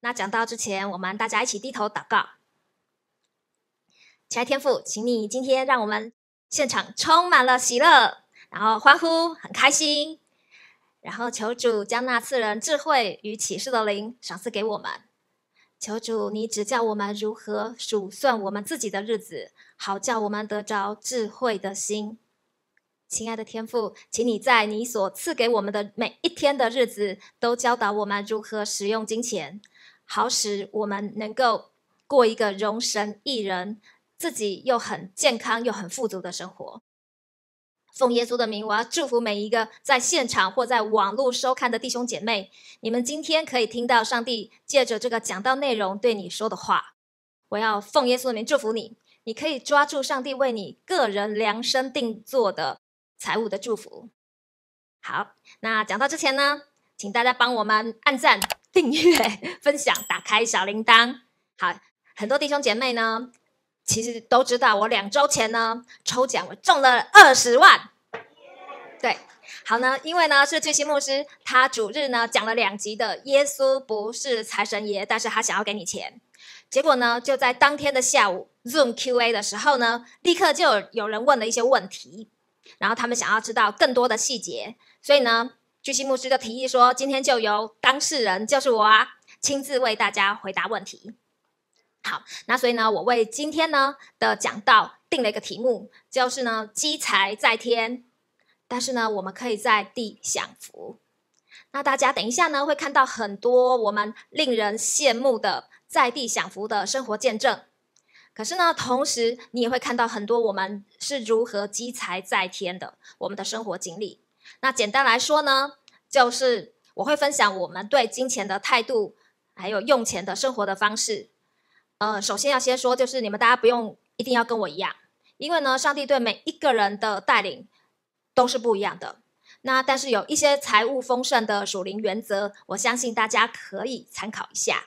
那讲到之前，我们大家一起低头祷告。亲爱的天父，请你今天让我们现场充满了喜乐，然后欢呼，很开心。然后求主将那次人智慧与启示的灵赏赐给我们。求主，你指教我们如何数算我们自己的日子，好叫我们得着智慧的心。亲爱的天父，请你在你所赐给我们的每一天的日子，都教导我们如何使用金钱。好使我们能够过一个容神一人、自己又很健康又很富足的生活。奉耶稣的名，我要祝福每一个在现场或在网络收看的弟兄姐妹。你们今天可以听到上帝借着这个讲道内容对你说的话，我要奉耶稣的名祝福你。你可以抓住上帝为你个人量身定做的财务的祝福。好，那讲到之前呢，请大家帮我们按赞。订阅、分享、打开小铃铛。好，很多弟兄姐妹呢，其实都知道我两周前呢抽奖，我中了二十万。对，好呢，因为呢是最新牧师，他主日呢讲了两集的《耶稣不是财神爷》，但是他想要给你钱。结果呢，就在当天的下午 Zoom Q A 的时候呢，立刻就有有人问了一些问题，然后他们想要知道更多的细节，所以呢。屈西牧师就提议说：“今天就由当事人，就是我，啊，亲自为大家回答问题。好，那所以呢，我为今天呢的讲道定了一个题目，就是呢，积财在天，但是呢，我们可以在地享福。那大家等一下呢，会看到很多我们令人羡慕的在地享福的生活见证。可是呢，同时你也会看到很多我们是如何积财在天的，我们的生活经历。”那简单来说呢，就是我会分享我们对金钱的态度，还有用钱的生活的方式。呃，首先要先说，就是你们大家不用一定要跟我一样，因为呢，上帝对每一个人的带领都是不一样的。那但是有一些财务丰盛的属灵原则，我相信大家可以参考一下。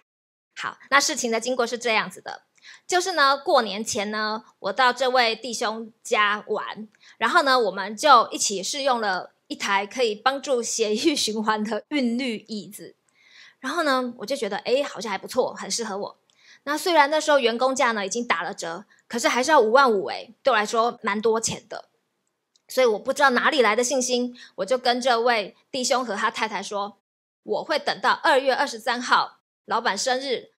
好，那事情的经过是这样子的，就是呢，过年前呢，我到这位弟兄家玩，然后呢，我们就一起试用了。一台可以帮助血液 循环的韵律椅子，然后呢，我就觉得哎，好像还不错，很适合我。那虽然那时候员工价呢已经打了折，可是还是要五万五哎，对我来说蛮多钱的。所以我不知道哪里来的信心，我就跟这位弟兄和他太太说，我会等到二月二十三号老板生日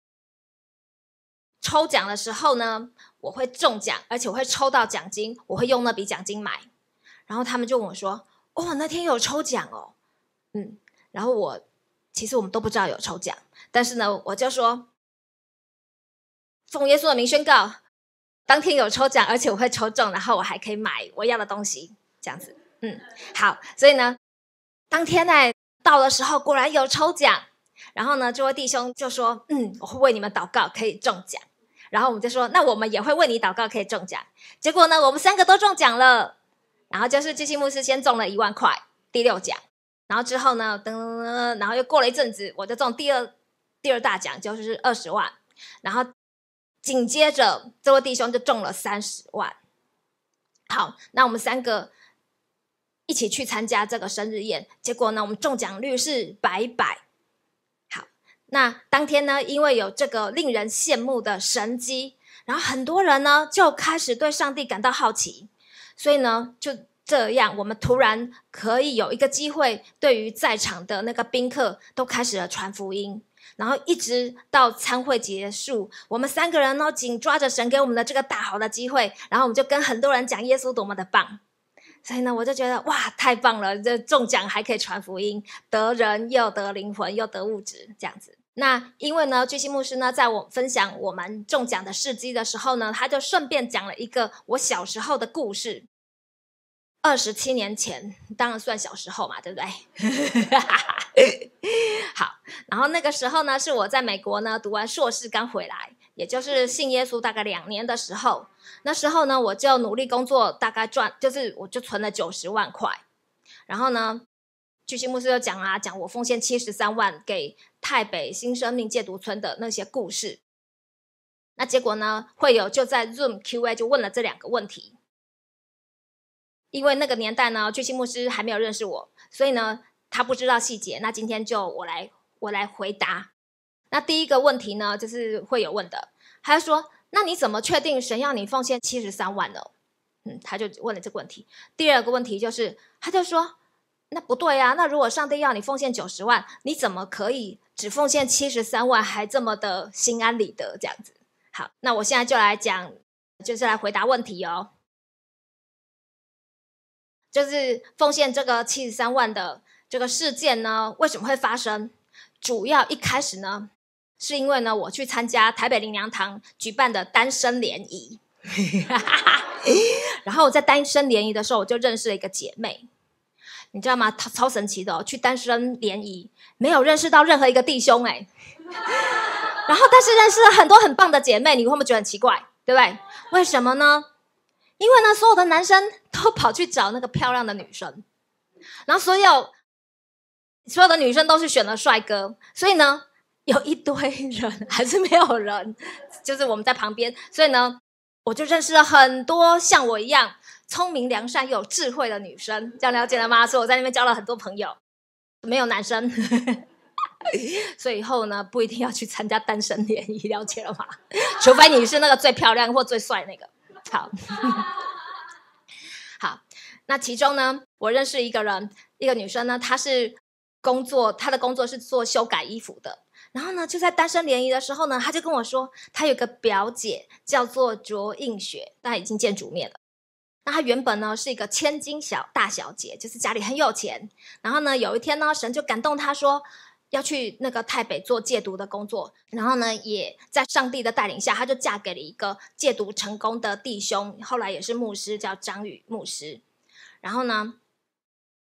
抽奖的时候呢，我会中奖，而且我会抽到奖金，我会用那笔奖金买。然后他们就问我说。哦，那天有抽奖哦，嗯，然后我其实我们都不知道有抽奖，但是呢，我就说奉耶稣的名宣告，当天有抽奖，而且我会抽中，然后我还可以买我要的东西，这样子，嗯，好，所以呢，当天呢到的时候，果然有抽奖，然后呢，这位弟兄就说，嗯，我会为你们祷告可以中奖，然后我们就说，那我们也会为你祷告可以中奖，结果呢，我们三个都中奖了。然后就是基器牧师先中了一万块第六奖，然后之后呢，噔噔噔，然后又过了一阵子，我就中第二第二大奖，就是二十万，然后紧接着这位弟兄就中了三十万。好，那我们三个一起去参加这个生日宴，结果呢，我们中奖率是百百。好，那当天呢，因为有这个令人羡慕的神机，然后很多人呢就开始对上帝感到好奇。所以呢，就这样，我们突然可以有一个机会，对于在场的那个宾客都开始了传福音，然后一直到参会结束，我们三个人呢紧抓着神给我们的这个大好的机会，然后我们就跟很多人讲耶稣多么的棒。所以呢，我就觉得哇，太棒了！这中奖还可以传福音，得人又得灵魂又得物质，这样子。那因为呢，巨星牧师呢，在我分享我们中奖的事迹的时候呢，他就顺便讲了一个我小时候的故事。二十七年前，当然算小时候嘛，对不对？好，然后那个时候呢，是我在美国呢读完硕士刚回来，也就是信耶稣大概两年的时候。那时候呢，我就努力工作，大概赚，就是我就存了九十万块。然后呢，巨星牧师就讲啊讲，我奉献七十三万给台北新生命戒毒村的那些故事。那结果呢，会有就在 Zoom Q A 就问了这两个问题。因为那个年代呢，巨星牧师还没有认识我，所以呢，他不知道细节。那今天就我来，我来回答。那第一个问题呢，就是会有问的，他说：“那你怎么确定神要你奉献七十三万呢？”嗯，他就问了这个问题。第二个问题就是，他就说：“那不对呀，那如果上帝要你奉献九十万，你怎么可以只奉献七十三万，还这么的心安理得这样子？”好，那我现在就来讲，就是来回答问题哦。就是奉献这个七十三万的这个事件呢，为什么会发生？主要一开始呢，是因为呢我去参加台北林娘堂举办的单身联谊，然后我在单身联谊的时候，我就认识了一个姐妹，你知道吗？她超神奇的哦，去单身联谊没有认识到任何一个弟兄哎，然后但是认识了很多很棒的姐妹，你会不会觉得很奇怪？对不对？为什么呢？因为呢，所有的男生都跑去找那个漂亮的女生，然后所有所有的女生都是选了帅哥，所以呢，有一堆人还是没有人，就是我们在旁边，所以呢，我就认识了很多像我一样聪明、良善又智慧的女生，这样了解了吗？所以我在那边交了很多朋友，没有男生，所以以后呢，不一定要去参加单身联谊，了解了吗？除非你是那个最漂亮或最帅那个。好，好，那其中呢，我认识一个人，一个女生呢，她是工作，她的工作是做修改衣服的。然后呢，就在单身联谊的时候呢，她就跟我说，她有个表姐叫做卓映雪，大家已经见主面了。那她原本呢是一个千金小大小姐，就是家里很有钱。然后呢，有一天呢，神就感动她说。要去那个台北做戒毒的工作，然后呢，也在上帝的带领下，她就嫁给了一个戒毒成功的弟兄，后来也是牧师，叫张宇牧师。然后呢，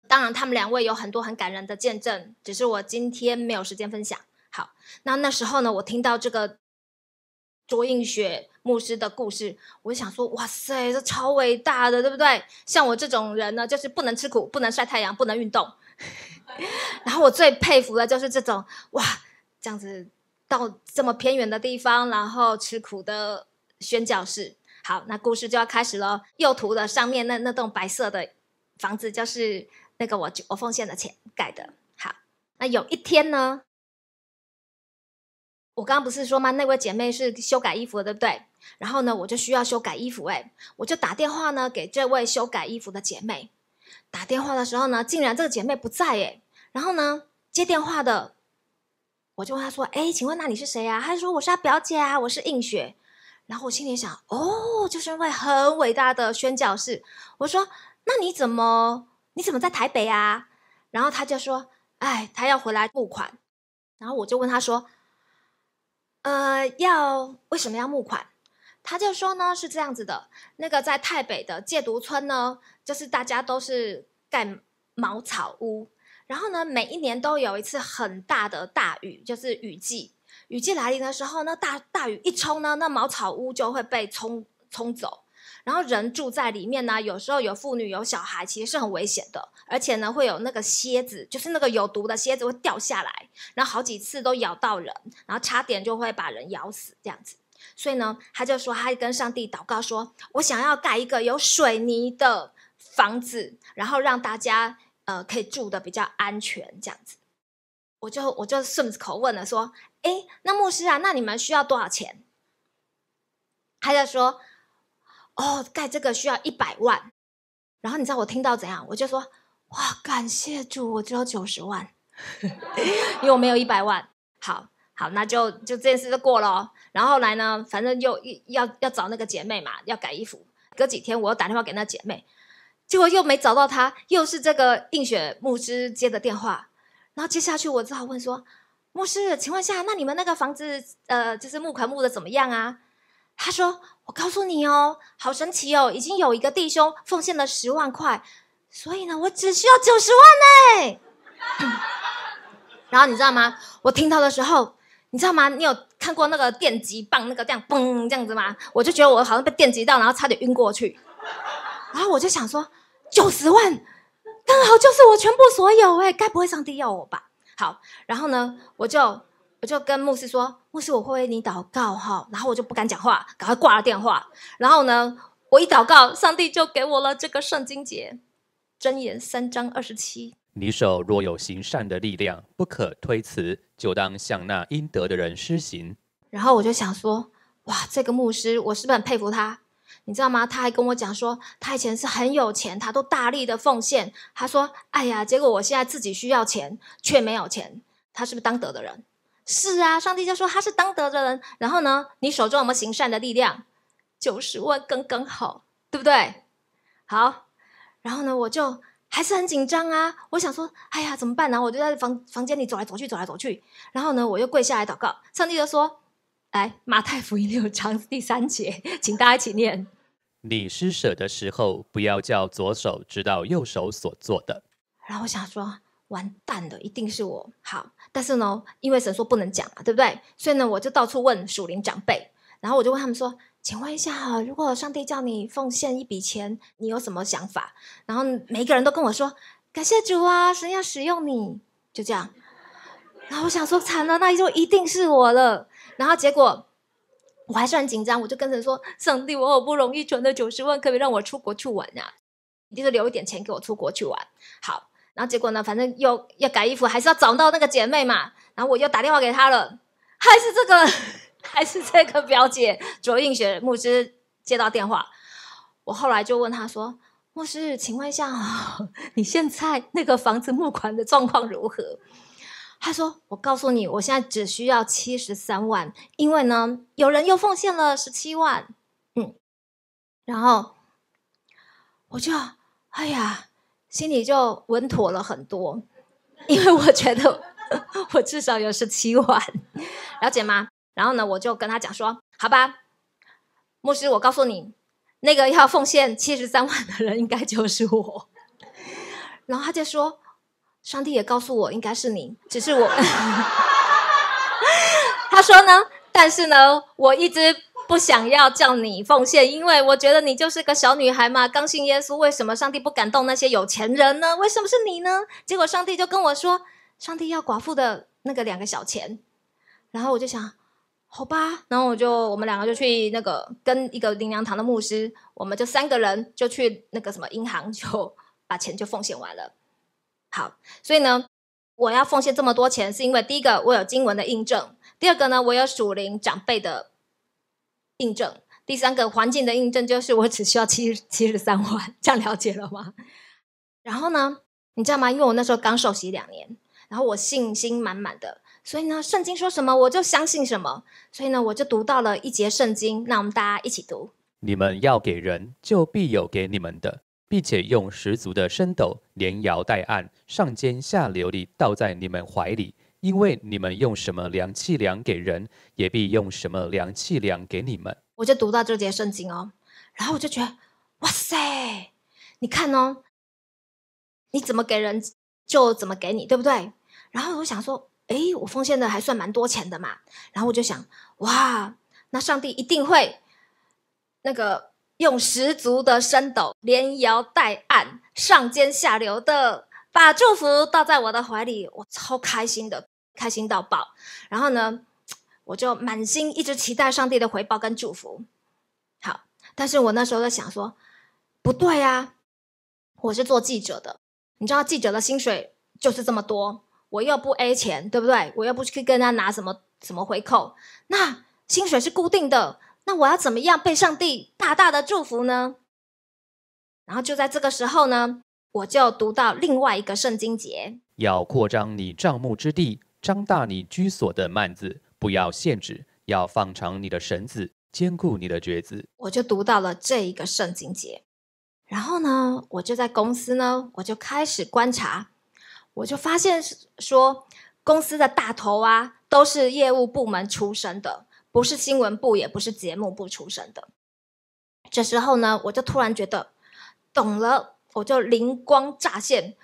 当然他们两位有很多很感人的见证，只是我今天没有时间分享。好，那那时候呢，我听到这个卓映雪牧师的故事，我就想说，哇塞，这超伟大的，对不对？像我这种人呢，就是不能吃苦，不能晒太阳，不能运动。然后我最佩服的就是这种哇，这样子到这么偏远的地方，然后吃苦的宣教士。好，那故事就要开始了。右图的上面那那栋白色的房子，就是那个我我奉献的钱盖的。好，那有一天呢，我刚刚不是说吗？那位姐妹是修改衣服，的，对不对？然后呢，我就需要修改衣服，哎，我就打电话呢给这位修改衣服的姐妹。打电话的时候呢，竟然这个姐妹不在哎，然后呢接电话的，我就问她说：“哎，请问那你是谁呀？”她就说：“我是她表姐啊，我是映雪。”然后我心里想：“哦，就是位很伟大的宣教士。”我说：“那你怎么你怎么在台北啊？”然后她就说：“哎，她要回来募款。”然后我就问她说：“呃，要为什么要募款？”他就说：“呢是这样子的，那个在台北的戒毒村呢。”就是大家都是盖茅草屋，然后呢，每一年都有一次很大的大雨，就是雨季。雨季来临的时候，那大大雨一冲呢，那茅草屋就会被冲冲走。然后人住在里面呢，有时候有妇女有小孩，其实是很危险的。而且呢，会有那个蝎子，就是那个有毒的蝎子会掉下来，然后好几次都咬到人，然后差点就会把人咬死这样子。所以呢，他就说，他跟上帝祷告说：“我想要盖一个有水泥的。”房子，然后让大家呃可以住的比较安全，这样子，我就我就顺口问了说，哎，那牧师啊，那你们需要多少钱？他就说，哦，盖这个需要一百万。然后你知道我听到怎样？我就说，哇，感谢主，我只有九十万，因为我没有一百万。好，好，那就就这件事就过了。然后来呢，反正又要要找那个姐妹嘛，要改衣服。隔几天我又打电话给那姐妹。结果又没找到他，又是这个定雪牧师接的电话，然后接下去我只好问说：“牧师，请问下，那你们那个房子，呃，就是募款募的怎么样啊？”他说：“我告诉你哦，好神奇哦，已经有一个弟兄奉献了十万块，所以呢，我只需要九十万呢。”然后你知道吗？我听到的时候，你知道吗？你有看过那个电击棒那个这样嘣这样子吗？我就觉得我好像被电击到，然后差点晕过去。然后我就想说，九十万刚好就是我全部所有，哎，该不会上帝要我吧？好，然后呢，我就我就跟牧师说，牧师我会为你祷告哈。然后我就不敢讲话，赶快挂了电话。然后呢，我一祷告，上帝就给我了这个圣经节，箴言三章二十七：你手若有行善的力量，不可推辞，就当向那应得的人施行。然后我就想说，哇，这个牧师，我是不是很佩服他？你知道吗？他还跟我讲说，他以前是很有钱，他都大力的奉献。他说：“哎呀，结果我现在自己需要钱，却没有钱。”他是不是当德的人？是啊，上帝就说他是当德的人。然后呢，你手中有没有行善的力量，九十万刚刚好，对不对？好，然后呢，我就还是很紧张啊。我想说：“哎呀，怎么办呢？”我就在房房间里走来走去，走来走去。然后呢，我又跪下来祷告。上帝就说：“来，马太福音六章第三节，请大家一起念。”你施舍的时候，不要叫左手知道右手所做的。然后我想说，完蛋了，一定是我好。但是呢，因为神说不能讲嘛，对不对？所以呢，我就到处问属灵长辈，然后我就问他们说：“请问一下哈，如果上帝叫你奉献一笔钱，你有什么想法？”然后每个人都跟我说：“感谢主啊，神要使用你。”就这样。然后我想说，惨了，那就一定是我了。然后结果。我还算紧张，我就跟人说：“上帝，我好不容易存了九十万，可别让我出国去玩啊！就是留一点钱给我出国去玩。”好，然后结果呢，反正又要改衣服，还是要找到那个姐妹嘛。然后我又打电话给她了，还是这个，还是这个表姐卓映雪牧师接到电话。我后来就问她说：“牧师，请问一下，你现在那个房子募款的状况如何？”他说：“我告诉你，我现在只需要七十三万，因为呢，有人又奉献了十七万，嗯，然后我就哎呀，心里就稳妥了很多，因为我觉得我至少有十七万，了解吗？然后呢，我就跟他讲说：好吧，牧师，我告诉你，那个要奉献七十三万的人应该就是我。然后他就说。”上帝也告诉我，应该是你。只是我，他说呢，但是呢，我一直不想要叫你奉献，因为我觉得你就是个小女孩嘛，刚信耶稣，为什么上帝不感动那些有钱人呢？为什么是你呢？结果上帝就跟我说，上帝要寡妇的那个两个小钱。然后我就想，好吧，然后我就我们两个就去那个跟一个灵粮堂的牧师，我们就三个人就去那个什么银行，就把钱就奉献完了。好，所以呢，我要奉献这么多钱，是因为第一个我有经文的印证，第二个呢我有属灵长辈的印证，第三个环境的印证，就是我只需要七七十三万，这样了解了吗？然后呢，你知道吗？因为我那时候刚受洗两年，然后我信心满满的，所以呢，圣经说什么我就相信什么，所以呢，我就读到了一节圣经，那我们大家一起读，你们要给人，就必有给你们的。并且用十足的升斗连摇带按上尖下流的倒在你们怀里，因为你们用什么量气量给人，也必用什么量气量给你们。我就读到这节圣经哦，然后我就觉得，哇塞，你看哦，你怎么给人就怎么给你，对不对？然后我想说，哎，我奉献的还算蛮多钱的嘛，然后我就想，哇，那上帝一定会那个。用十足的升抖，连摇带按，上肩下流的把祝福倒在我的怀里，我超开心的，开心到爆。然后呢，我就满心一直期待上帝的回报跟祝福。好，但是我那时候在想说，不对呀，我是做记者的，你知道记者的薪水就是这么多，我又不 A 钱，对不对？我又不去跟他拿什么什么回扣，那薪水是固定的。那我要怎么样被上帝大大的祝福呢？然后就在这个时候呢，我就读到另外一个圣经节：“要扩张你帐目之地，张大你居所的幔子，不要限制，要放长你的绳子，坚固你的橛子。”我就读到了这一个圣经节。然后呢，我就在公司呢，我就开始观察，我就发现说，公司的大头啊，都是业务部门出身的。不是新闻部，也不是节目部出身的。这时候呢，我就突然觉得懂了，我就灵光乍现，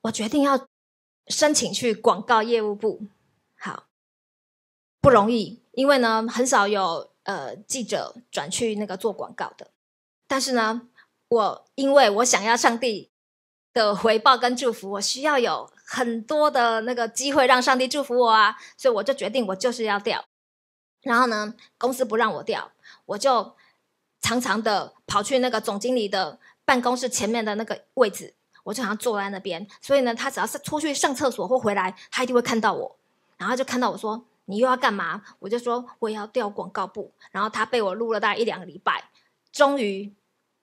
我决定要申请去广告业务部。好，不容易，因为呢，很少有呃记者转去那个做广告的。但是呢，我因为我想要上帝的回报跟祝福，我需要有很多的那个机会让上帝祝福我啊，所以我就决定，我就是要调。然后呢，公司不让我调，我就常常的跑去那个总经理的办公室前面的那个位置，我就常坐在那边。所以呢，他只要是出去上厕所或回来，他一定会看到我，然后就看到我说：“你又要干嘛？”我就说：“我要调广告部。”然后他被我录了大概一两个礼拜，终于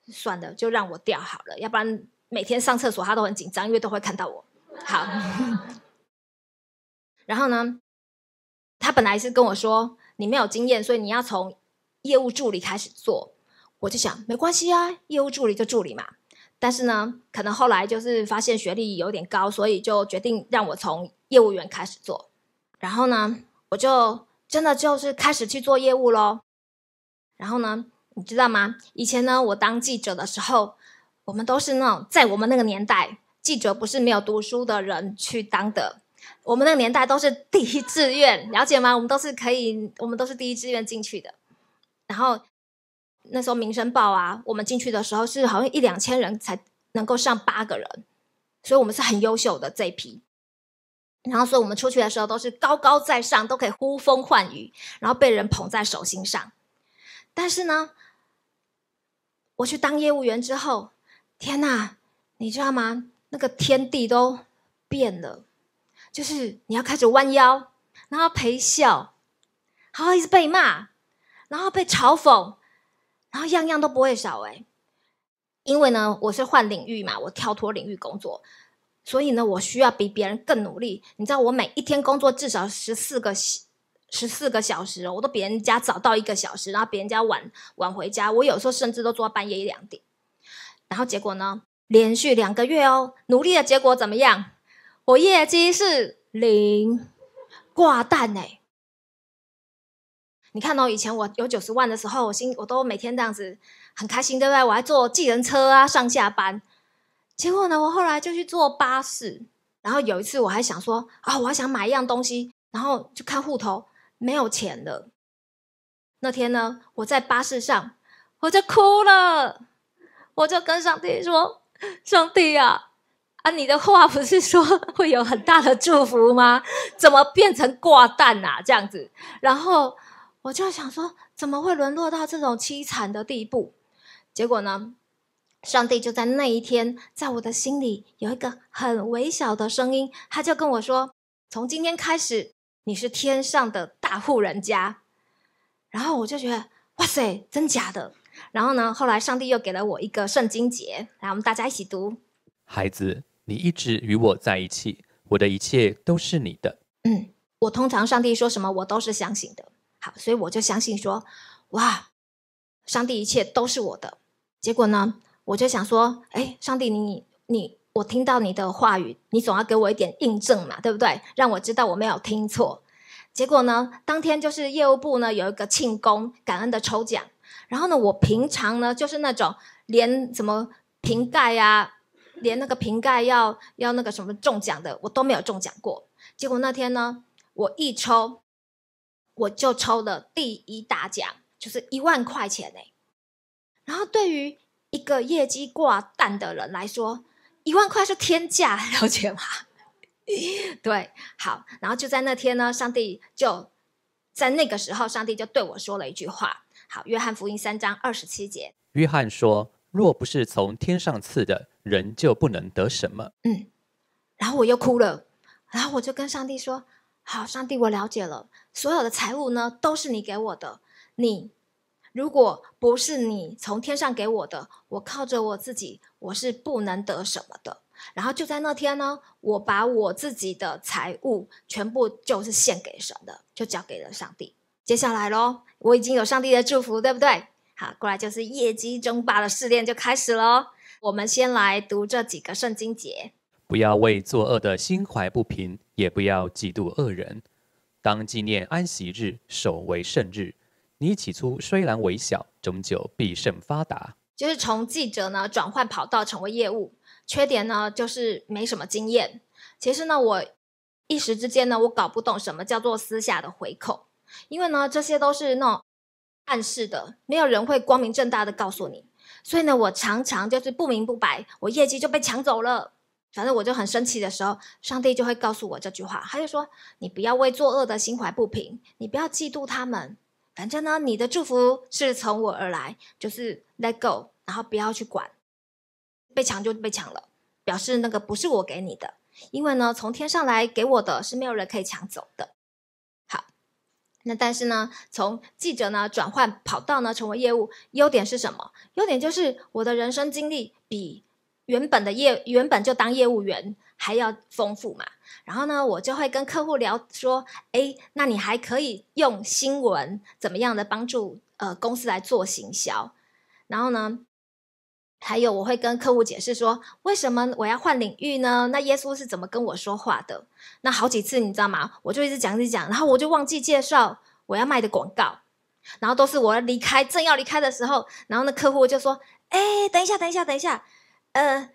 算了，就让我调好了。要不然每天上厕所他都很紧张，因为都会看到我。好，然后呢，他本来是跟我说。你没有经验，所以你要从业务助理开始做。我就想，没关系啊，业务助理就助理嘛。但是呢，可能后来就是发现学历有点高，所以就决定让我从业务员开始做。然后呢，我就真的就是开始去做业务喽。然后呢，你知道吗？以前呢，我当记者的时候，我们都是那种在我们那个年代，记者不是没有读书的人去当的。我们那个年代都是第一志愿，了解吗？我们都是可以，我们都是第一志愿进去的。然后那时候《民生报》啊，我们进去的时候是好像一两千人才能够上八个人，所以我们是很优秀的这一批。然后所以我们出去的时候都是高高在上，都可以呼风唤雨，然后被人捧在手心上。但是呢，我去当业务员之后，天哪，你知道吗？那个天地都变了。就是你要开始弯腰，然后陪笑，然后一直被骂，然后被嘲讽，然后样样都不会。少诶。因为呢，我是换领域嘛，我跳脱领域工作，所以呢，我需要比别人更努力。你知道，我每一天工作至少十四个十四个小时，我都比人家早到一个小时，然后比人家晚晚回家。我有时候甚至都做到半夜一两点。然后结果呢，连续两个月哦，努力的结果怎么样？我业绩是零挂蛋哎！你看到以前我有九十万的时候，我心我都每天这样子很开心，对不对？我还坐计程车啊上下班。结果呢，我后来就去坐巴士。然后有一次我还想说啊，我还想买一样东西，然后就看户头没有钱了。那天呢，我在巴士上，我就哭了。我就跟上帝说：“上帝呀！”你的话不是说会有很大的祝福吗？怎么变成挂蛋啊？这样子，然后我就想说，怎么会沦落到这种凄惨的地步？结果呢，上帝就在那一天，在我的心里有一个很微小的声音，他就跟我说：“从今天开始，你是天上的大户人家。”然后我就觉得，哇塞，真假的？然后呢，后来上帝又给了我一个圣经节，来，我们大家一起读，孩子。你一直与我在一起，我的一切都是你的。嗯，我通常上帝说什么，我都是相信的。好，所以我就相信说，哇，上帝一切都是我的。结果呢，我就想说，哎，上帝，你你我听到你的话语，你总要给我一点印证嘛，对不对？让我知道我没有听错。结果呢，当天就是业务部呢有一个庆功感恩的抽奖，然后呢，我平常呢就是那种连什么瓶盖啊。连那个瓶盖要要那个什么中奖的，我都没有中奖过。结果那天呢，我一抽，我就抽了第一大奖，就是一万块钱呢。然后对于一个业绩挂蛋的人来说，一万块是天价，了解吗？对，好。然后就在那天呢，上帝就在那个时候，上帝就对我说了一句话：好，约翰福音三章二十七节，约翰说。若不是从天上赐的，人就不能得什么。嗯，然后我又哭了，然后我就跟上帝说：“好，上帝，我了解了，所有的财物呢，都是你给我的。你如果不是你从天上给我的，我靠着我自己，我是不能得什么的。”然后就在那天呢，我把我自己的财物全部就是献给神的，就交给了上帝。接下来喽，我已经有上帝的祝福，对不对？好，过来就是业绩争霸的试炼就开始喽。我们先来读这几个圣经节：不要为作恶的心怀不平，也不要嫉妒恶人。当纪念安息日，守为圣日。你起初虽然微小，终究必胜发达。就是从记者呢转换跑道成为业务，缺点呢就是没什么经验。其实呢，我一时之间呢，我搞不懂什么叫做私下的回扣，因为呢，这些都是那种。暗示的，没有人会光明正大的告诉你，所以呢，我常常就是不明不白，我业绩就被抢走了。反正我就很生气的时候，上帝就会告诉我这句话，他就说：“你不要为作恶的心怀不平，你不要嫉妒他们。反正呢，你的祝福是从我而来，就是 let go，然后不要去管，被抢就被抢了，表示那个不是我给你的，因为呢，从天上来给我的是没有人可以抢走的。”那但是呢，从记者呢转换跑道呢，成为业务，优点是什么？优点就是我的人生经历比原本的业，原本就当业务员还要丰富嘛。然后呢，我就会跟客户聊说，哎，那你还可以用新闻怎么样的帮助呃公司来做行销，然后呢？还有，我会跟客户解释说，为什么我要换领域呢？那耶稣是怎么跟我说话的？那好几次，你知道吗？我就一直讲，一直讲，然后我就忘记介绍我要卖的广告，然后都是我要离开，正要离开的时候，然后那客户就说：“哎，等一下，等一下，等一下，呃，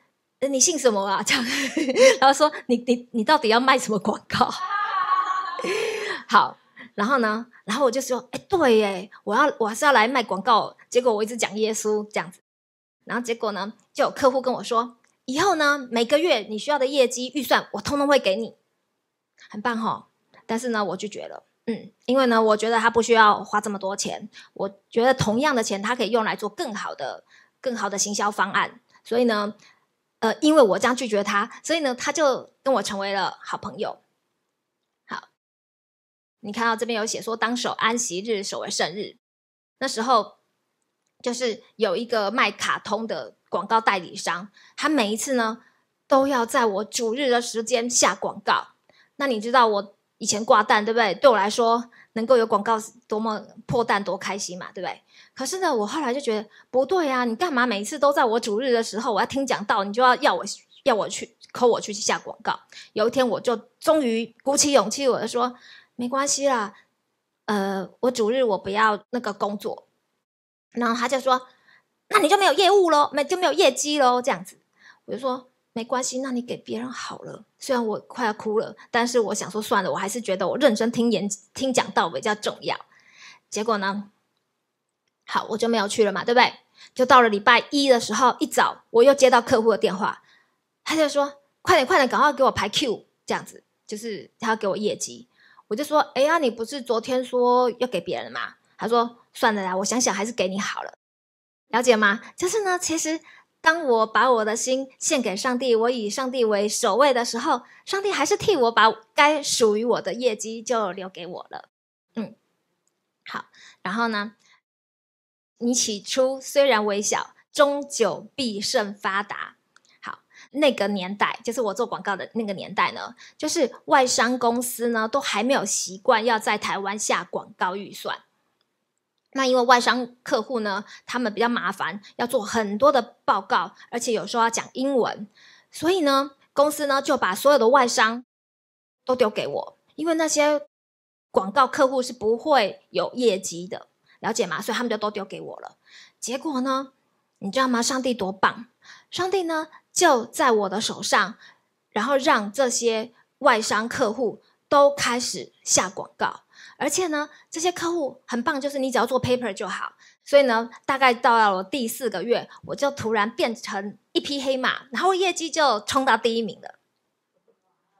你姓什么啊？这样？” 然后说：“你，你，你到底要卖什么广告？” 好，然后呢？然后我就说：“哎，对，耶，我要，我是要来卖广告。”结果我一直讲耶稣这样子。然后结果呢，就有客户跟我说：“以后呢，每个月你需要的业绩预算，我通通会给你，很棒哈。”但是呢，我拒绝了，嗯，因为呢，我觉得他不需要花这么多钱，我觉得同样的钱，他可以用来做更好的、更好的行销方案。所以呢，呃，因为我这样拒绝他，所以呢，他就跟我成为了好朋友。好，你看到这边有写说：“当守安息日，守为圣日。”那时候。就是有一个卖卡通的广告代理商，他每一次呢都要在我主日的时间下广告。那你知道我以前挂蛋对不对？对我来说，能够有广告多么破蛋多开心嘛，对不对？可是呢，我后来就觉得不对呀，你干嘛每一次都在我主日的时候，我要听讲道，你就要要我要我去扣我去下广告。有一天，我就终于鼓起勇气，我就说：“没关系啦，呃，我主日我不要那个工作。”然后他就说：“那你就没有业务喽，没就没有业绩喽，这样子。”我就说：“没关系，那你给别人好了。”虽然我快要哭了，但是我想说算了，我还是觉得我认真听演听讲道比较重要。结果呢，好我就没有去了嘛，对不对？就到了礼拜一的时候，一早我又接到客户的电话，他就说：“快点快点，赶快给我排 Q，这样子就是他要给我业绩。”我就说：“哎呀，你不是昨天说要给别人吗？”他说：“算了啦，我想想还是给你好了，了解吗？就是呢，其实当我把我的心献给上帝，我以上帝为首位的时候，上帝还是替我把该属于我的业绩就留给我了。嗯，好。然后呢，你起初虽然微小，终究必胜发达。好，那个年代就是我做广告的那个年代呢，就是外商公司呢都还没有习惯要在台湾下广告预算。”那因为外商客户呢，他们比较麻烦，要做很多的报告，而且有时候要讲英文，所以呢，公司呢就把所有的外商都丢给我，因为那些广告客户是不会有业绩的，了解吗？所以他们就都丢给我了。结果呢，你知道吗？上帝多棒！上帝呢就在我的手上，然后让这些外商客户都开始下广告。而且呢，这些客户很棒，就是你只要做 paper 就好。所以呢，大概到了第四个月，我就突然变成一匹黑马，然后业绩就冲到第一名了，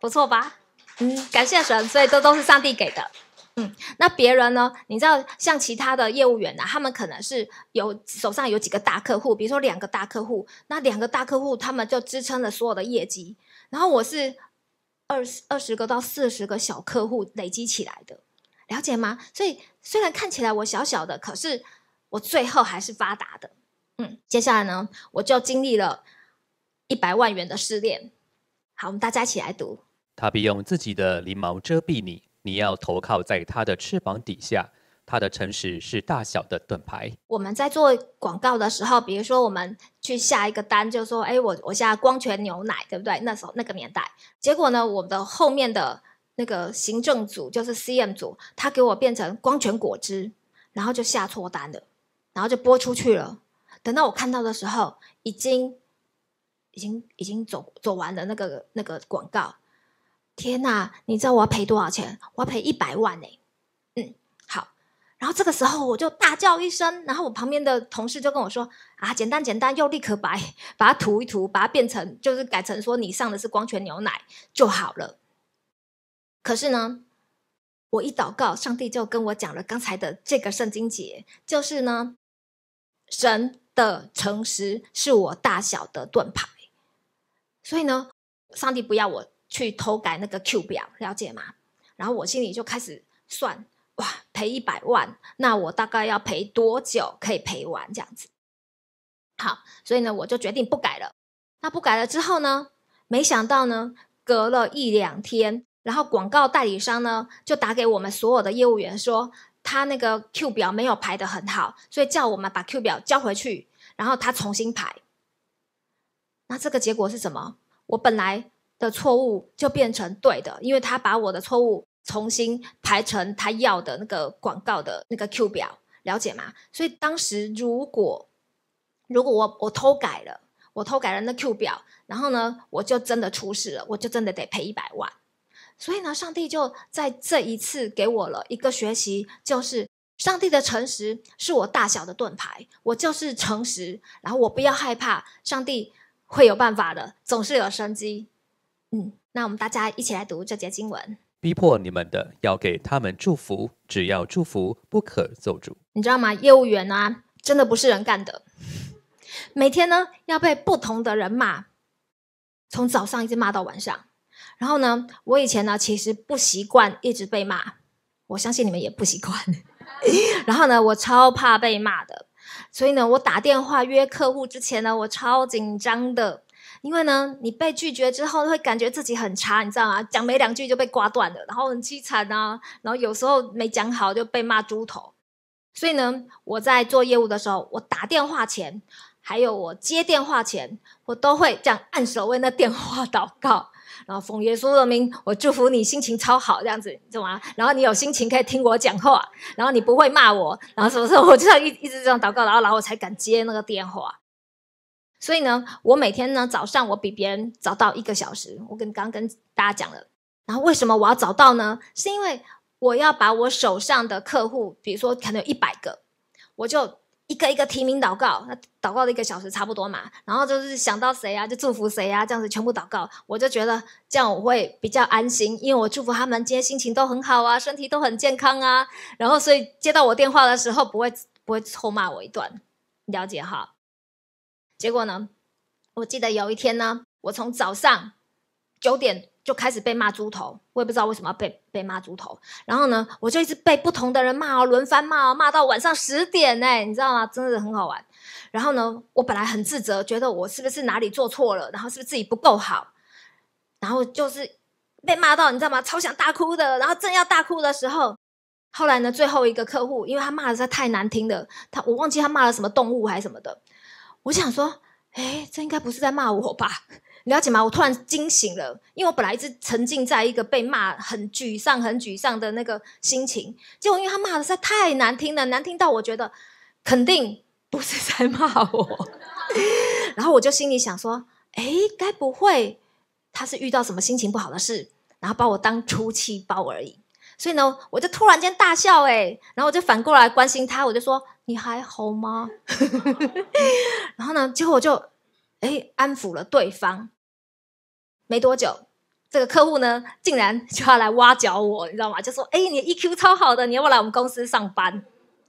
不错吧？嗯，感谢神，所以这都是上帝给的。嗯，那别人呢？你知道，像其他的业务员啊，他们可能是有手上有几个大客户，比如说两个大客户，那两个大客户他们就支撑了所有的业绩。然后我是二二十个到四十个小客户累积起来的。了解吗？所以虽然看起来我小小的，可是我最后还是发达的。嗯，接下来呢，我就经历了一百万元的失恋。好，我们大家一起来读。他必用自己的翎毛遮蔽你，你要投靠在他的翅膀底下。他的诚实是大小的盾牌。我们在做广告的时候，比如说我们去下一个单，就说：“哎，我我下光泉牛奶，对不对？”那时候那个年代，结果呢，我们的后面的。那个行政组就是 CM 组，他给我变成光泉果汁，然后就下错单了，然后就播出去了。等到我看到的时候，已经，已经已经走走完了那个那个广告。天呐，你知道我要赔多少钱？我要赔一百万呢、嗯，好。然后这个时候我就大叫一声，然后我旁边的同事就跟我说：“啊，简单简单，用立刻白把它涂一涂，把它变成就是改成说你上的是光泉牛奶就好了。”可是呢，我一祷告，上帝就跟我讲了刚才的这个圣经节，就是呢，神的诚实是我大小的盾牌，所以呢，上帝不要我去偷改那个 Q 表，了解吗？然后我心里就开始算，哇，赔一百万，那我大概要赔多久可以赔完这样子？好，所以呢，我就决定不改了。那不改了之后呢，没想到呢，隔了一两天。然后广告代理商呢，就打给我们所有的业务员，说他那个 Q 表没有排的很好，所以叫我们把 Q 表交回去，然后他重新排。那这个结果是什么？我本来的错误就变成对的，因为他把我的错误重新排成他要的那个广告的那个 Q 表，了解吗？所以当时如果如果我我偷改了，我偷改了那 Q 表，然后呢，我就真的出事了，我就真的得赔一百万。所以呢，上帝就在这一次给我了一个学习，就是上帝的诚实是我大小的盾牌，我就是诚实，然后我不要害怕，上帝会有办法的，总是有生机。嗯，那我们大家一起来读这节经文：逼迫你们的，要给他们祝福；只要祝福，不可咒主。你知道吗？业务员啊，真的不是人干的，每天呢要被不同的人骂，从早上一直骂到晚上。然后呢，我以前呢其实不习惯一直被骂，我相信你们也不习惯。然后呢，我超怕被骂的，所以呢，我打电话约客户之前呢，我超紧张的，因为呢，你被拒绝之后会感觉自己很差，你知道吗？讲没两句就被挂断了，然后很凄惨啊。然后有时候没讲好就被骂猪头，所以呢，我在做业务的时候，我打电话前，还有我接电话前，我都会这样按手为那电话祷告。啊，奉耶稣的名，我祝福你，心情超好，这样子，怎吗？然后你有心情可以听我讲话，然后你不会骂我，然后什么时候 我就要一一直这样祷告，然后然后我才敢接那个电话。所以呢，我每天呢早上我比别人早到一个小时，我跟刚跟大家讲了。然后为什么我要早到呢？是因为我要把我手上的客户，比如说可能有一百个，我就。一个一个提名祷告，那祷告的一个小时差不多嘛，然后就是想到谁啊，就祝福谁啊，这样子全部祷告，我就觉得这样我会比较安心，因为我祝福他们今天心情都很好啊，身体都很健康啊，然后所以接到我电话的时候不会不会臭骂我一段，了解哈。结果呢，我记得有一天呢，我从早上九点。就开始被骂猪头，我也不知道为什么要被被骂猪头。然后呢，我就一直被不同的人骂哦，轮番骂哦，骂到晚上十点哎，你知道吗？真的很好玩。然后呢，我本来很自责，觉得我是不是哪里做错了，然后是不是自己不够好。然后就是被骂到，你知道吗？超想大哭的。然后正要大哭的时候，后来呢，最后一个客户，因为他骂的实在太难听了，他我忘记他骂了什么动物还是什么的。我想说，哎，这应该不是在骂我吧？了解吗？我突然惊醒了，因为我本来一直沉浸在一个被骂很沮丧、很沮丧的那个心情。结果因为他骂的实在太难听了，难听到我觉得肯定不是在骂我。然后我就心里想说：，哎，该不会他是遇到什么心情不好的事，然后把我当出气包而已？所以呢，我就突然间大笑，哎，然后我就反过来关心他，我就说：你还好吗？然后呢，结果我就。哎，安抚了对方，没多久，这个客户呢，竟然就要来挖角我，你知道吗？就说：“哎，你 EQ 超好的，你要不要来我们公司上班？”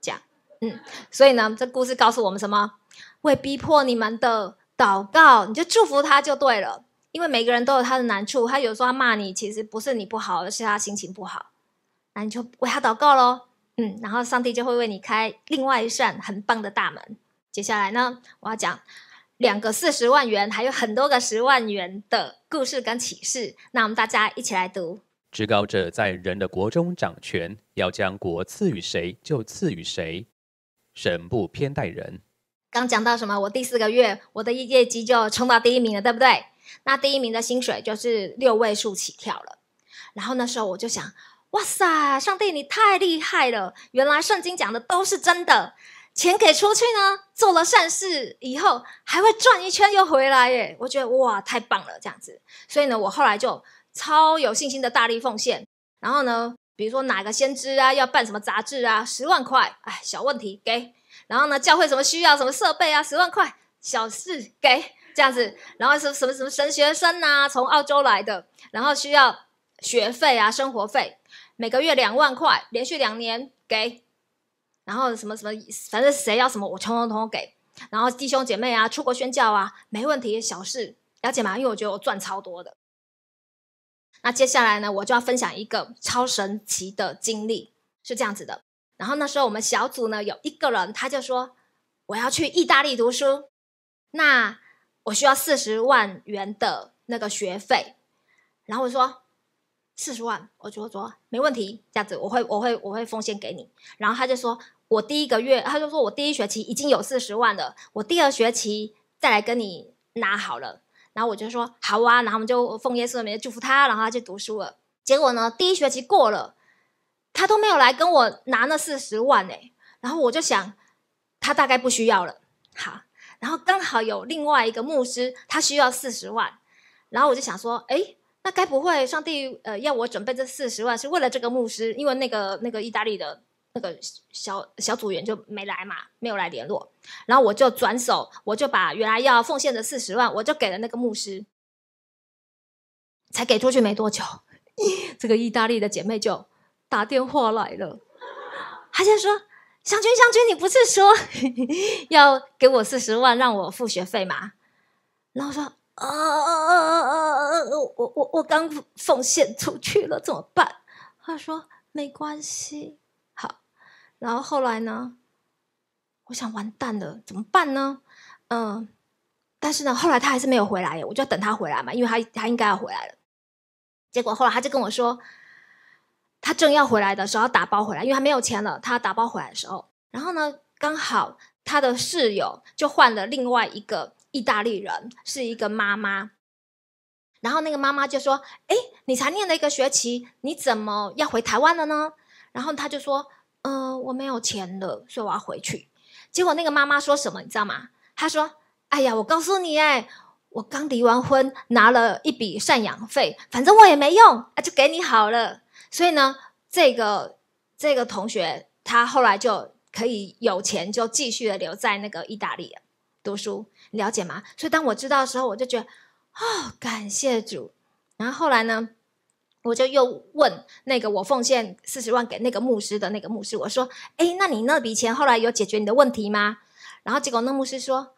样，嗯，所以呢，这故事告诉我们什么？会逼迫你们的祷告，你就祝福他就对了，因为每个人都有他的难处，他有时候他骂你，其实不是你不好，而是他心情不好，那你就为他祷告喽，嗯，然后上帝就会为你开另外一扇很棒的大门。接下来呢，我要讲。两个四十万元，还有很多个十万元的故事跟启示。那我们大家一起来读：至高者在人的国中掌权，要将国赐予谁就赐予谁，神不偏待人。刚讲到什么？我第四个月，我的业绩就冲到第一名了，对不对？那第一名的薪水就是六位数起跳了。然后那时候我就想：哇塞，上帝你太厉害了！原来圣经讲的都是真的。钱给出去呢，做了善事以后还会转一圈又回来耶！我觉得哇，太棒了这样子。所以呢，我后来就超有信心的大力奉献。然后呢，比如说哪个先知啊，要办什么杂志啊，十万块，哎，小问题给。然后呢，教会什么需要什么设备啊，十万块，小事给这样子。然后什什么什么神学生啊，从澳洲来的，然后需要学费啊、生活费，每个月两万块，连续两年给。然后什么什么，反正谁要什么，我通通通给。然后弟兄姐妹啊，出国宣教啊，没问题，小事了解吗？因为我觉得我赚超多的。那接下来呢，我就要分享一个超神奇的经历，是这样子的。然后那时候我们小组呢，有一个人他就说我要去意大利读书，那我需要四十万元的那个学费。然后我说四十万，我就说没问题，这样子我会我会我会奉献给你。然后他就说。我第一个月，他就说我第一学期已经有四十万了，我第二学期再来跟你拿好了。然后我就说好啊，然后我们就奉耶稣的名祝福他，然后他去读书了。结果呢，第一学期过了，他都没有来跟我拿那四十万哎。然后我就想，他大概不需要了，好。然后刚好有另外一个牧师，他需要四十万，然后我就想说，哎，那该不会上帝呃要我准备这四十万是为了这个牧师？因为那个那个意大利的。那个小小组员就没来嘛，没有来联络，然后我就转手，我就把原来要奉献的四十万，我就给了那个牧师。才给出去没多久，这个意大利的姐妹就打电话来了，她就说：“湘君，湘君，你不是说 要给我四十万让我付学费吗？”然后说：“啊，我我我刚奉献出去了，怎么办？”她说：“没关系。”然后后来呢？我想完蛋了，怎么办呢？嗯，但是呢，后来他还是没有回来，我就等他回来嘛，因为他他应该要回来了。结果后来他就跟我说，他正要回来的时候，打包回来，因为他没有钱了，他打包回来的时候，然后呢，刚好他的室友就换了另外一个意大利人，是一个妈妈。然后那个妈妈就说：“哎，你才念了一个学期，你怎么要回台湾了呢？”然后他就说。嗯，我没有钱了，所以我要回去。结果那个妈妈说什么，你知道吗？她说：“哎呀，我告诉你哎，我刚离完婚，拿了一笔赡养费，反正我也没用啊，就给你好了。”所以呢，这个这个同学他后来就可以有钱，就继续的留在那个意大利读书，了解吗？所以当我知道的时候，我就觉得哦，感谢主。然后后来呢？我就又问那个我奉献四十万给那个牧师的那个牧师，我说：“哎，那你那笔钱后来有解决你的问题吗？”然后结果那牧师说：“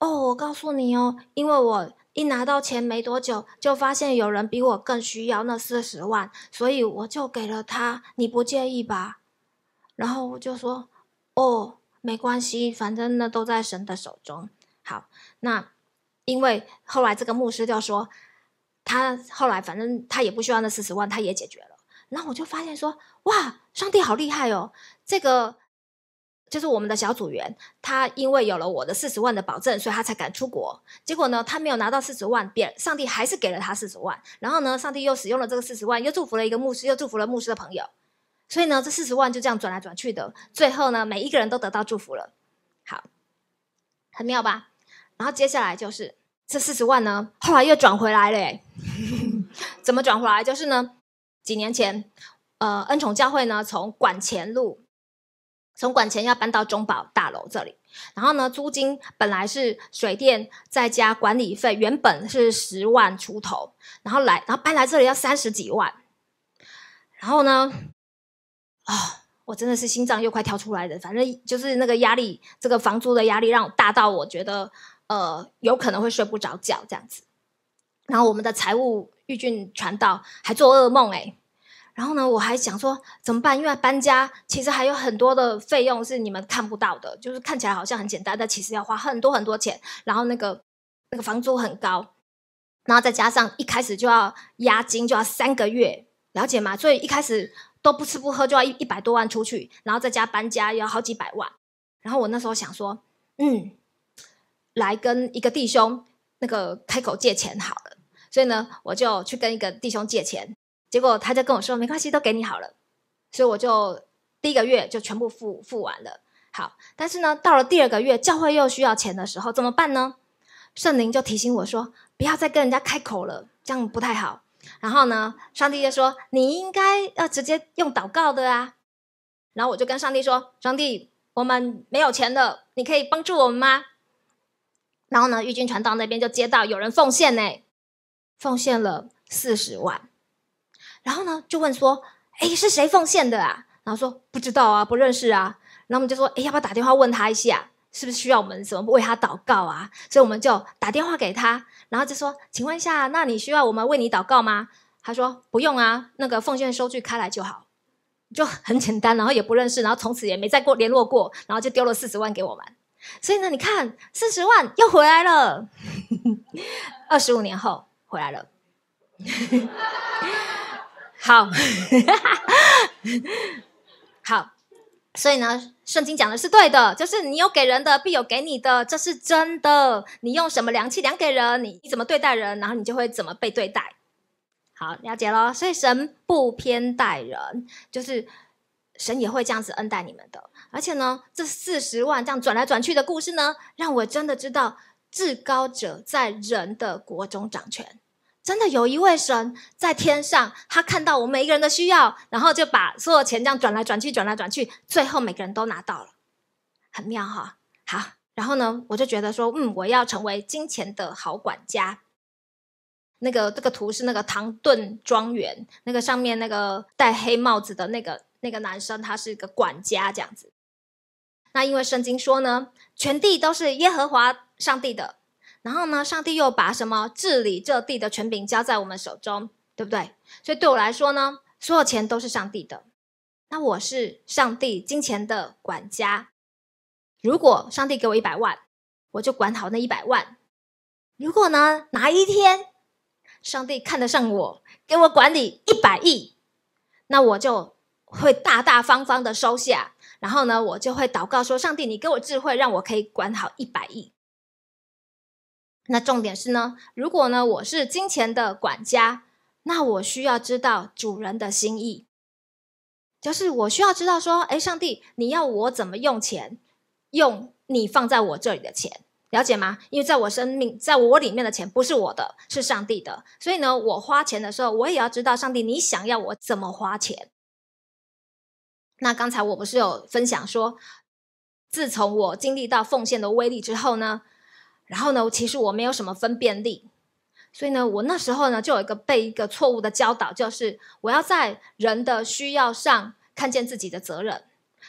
哦，我告诉你哦，因为我一拿到钱没多久，就发现有人比我更需要那四十万，所以我就给了他。你不介意吧？”然后我就说：“哦，没关系，反正那都在神的手中。”好，那因为后来这个牧师就说。他后来反正他也不需要那四十万，他也解决了。然后我就发现说，哇，上帝好厉害哦！这个就是我们的小组员，他因为有了我的四十万的保证，所以他才敢出国。结果呢，他没有拿到四十万，别，上帝还是给了他四十万。然后呢，上帝又使用了这个四十万，又祝福了一个牧师，又祝福了牧师的朋友。所以呢，这四十万就这样转来转去的，最后呢，每一个人都得到祝福了。好，很妙吧？然后接下来就是。这四十万呢，后来又转回来了。怎么转回来？就是呢，几年前，呃，恩宠教会呢，从管前路，从管前要搬到中宝大楼这里。然后呢，租金本来是水电再加管理费，原本是十万出头。然后来，然后搬来这里要三十几万。然后呢，哦，我真的是心脏又快跳出来了。反正就是那个压力，这个房租的压力让我大到我觉得。呃，有可能会睡不着觉这样子，然后我们的财务玉俊传道还做噩梦哎，然后呢，我还想说怎么办？因为搬家其实还有很多的费用是你们看不到的，就是看起来好像很简单，但其实要花很多很多钱。然后那个那个房租很高，然后再加上一开始就要押金，就要三个月，了解吗？所以一开始都不吃不喝就要一一百多万出去，然后再加搬家要好几百万。然后我那时候想说，嗯。来跟一个弟兄那个开口借钱好了，所以呢，我就去跟一个弟兄借钱，结果他就跟我说没关系，都给你好了。所以我就第一个月就全部付付完了。好，但是呢，到了第二个月教会又需要钱的时候，怎么办呢？圣灵就提醒我说不要再跟人家开口了，这样不太好。然后呢，上帝就说你应该要直接用祷告的啊。然后我就跟上帝说，上帝，我们没有钱了，你可以帮助我们吗？然后呢，玉军传道那边就接到有人奉献呢，奉献了四十万。然后呢，就问说：“哎，是谁奉献的啊？”然后说：“不知道啊，不认识啊。”然后我们就说：“哎，要不要打电话问他一下，是不是需要我们什么为他祷告啊？”所以我们就打电话给他，然后就说：“请问一下，那你需要我们为你祷告吗？”他说：“不用啊，那个奉献收据开来就好，就很简单。然后也不认识，然后从此也没再过联络过，然后就丢了四十万给我们。”所以呢，你看，四十万又回来了，二十五年后回来了。好，好，所以呢，圣经讲的是对的，就是你有给人的，必有给你的，这是真的。你用什么良气量给人，你你怎么对待人，然后你就会怎么被对待。好，了解了。所以神不偏待人，就是神也会这样子恩待你们的。而且呢，这四十万这样转来转去的故事呢，让我真的知道至高者在人的国中掌权。真的有一位神在天上，他看到我们每一个人的需要，然后就把所有钱这样转来转去、转来转去，最后每个人都拿到了，很妙哈。好，然后呢，我就觉得说，嗯，我要成为金钱的好管家。那个这个图是那个唐顿庄园，那个上面那个戴黑帽子的那个那个男生，他是个管家这样子。那因为圣经说呢，全地都是耶和华上帝的，然后呢，上帝又把什么治理这地的权柄交在我们手中，对不对？所以对我来说呢，所有钱都是上帝的。那我是上帝金钱的管家。如果上帝给我一百万，我就管好那一百万。如果呢，哪一天上帝看得上我，给我管理一百亿，那我就会大大方方的收下。然后呢，我就会祷告说：“上帝，你给我智慧，让我可以管好一百亿。”那重点是呢，如果呢我是金钱的管家，那我需要知道主人的心意，就是我需要知道说：“哎，上帝，你要我怎么用钱？用你放在我这里的钱，了解吗？因为在我生命，在我里面的钱不是我的，是上帝的。所以呢，我花钱的时候，我也要知道上帝，你想要我怎么花钱。”那刚才我不是有分享说，自从我经历到奉献的威力之后呢，然后呢，其实我没有什么分辨力，所以呢，我那时候呢就有一个被一个错误的教导，就是我要在人的需要上看见自己的责任，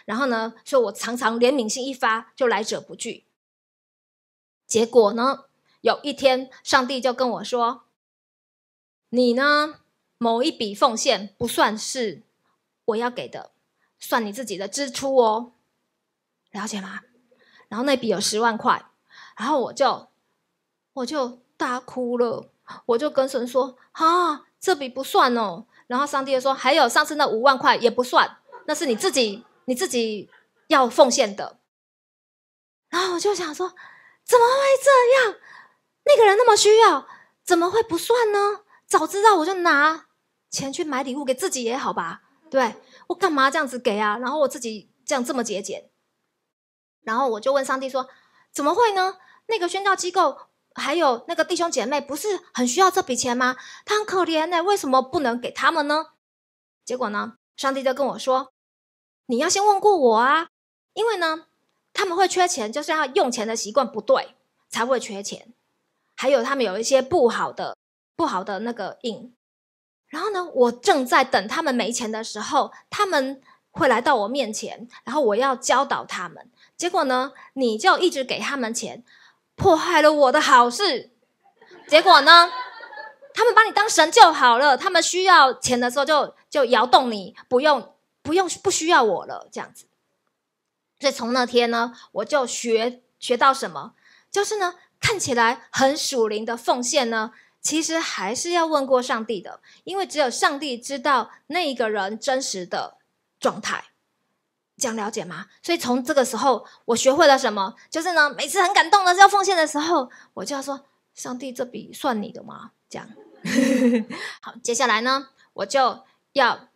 然后呢，所以我常常怜悯心一发就来者不拒，结果呢，有一天上帝就跟我说，你呢某一笔奉献不算是我要给的。算你自己的支出哦，了解吗？然后那笔有十万块，然后我就我就大哭了，我就跟神说啊，这笔不算哦。然后上帝说，还有上次那五万块也不算，那是你自己你自己要奉献的。然后我就想说，怎么会这样？那个人那么需要，怎么会不算呢？早知道我就拿钱去买礼物给自己也好吧，对。我干嘛这样子给啊？然后我自己这样这么节俭，然后我就问上帝说：“怎么会呢？那个宣教机构还有那个弟兄姐妹不是很需要这笔钱吗？他很可怜的，为什么不能给他们呢？”结果呢，上帝就跟我说：“你要先问过我啊，因为呢，他们会缺钱，就是要用钱的习惯不对才会缺钱，还有他们有一些不好的、不好的那个瘾。”然后呢，我正在等他们没钱的时候，他们会来到我面前，然后我要教导他们。结果呢，你就一直给他们钱，破坏了我的好事。结果呢，他们把你当神就好了。他们需要钱的时候就就摇动你，不用不用不需要我了，这样子。所以从那天呢，我就学学到什么，就是呢，看起来很属灵的奉献呢。其实还是要问过上帝的，因为只有上帝知道那一个人真实的状态，这样了解吗？所以从这个时候，我学会了什么？就是呢，每次很感动的要奉献的时候，我就要说：“上帝这笔算你的吗？”这样。好，接下来呢，我就要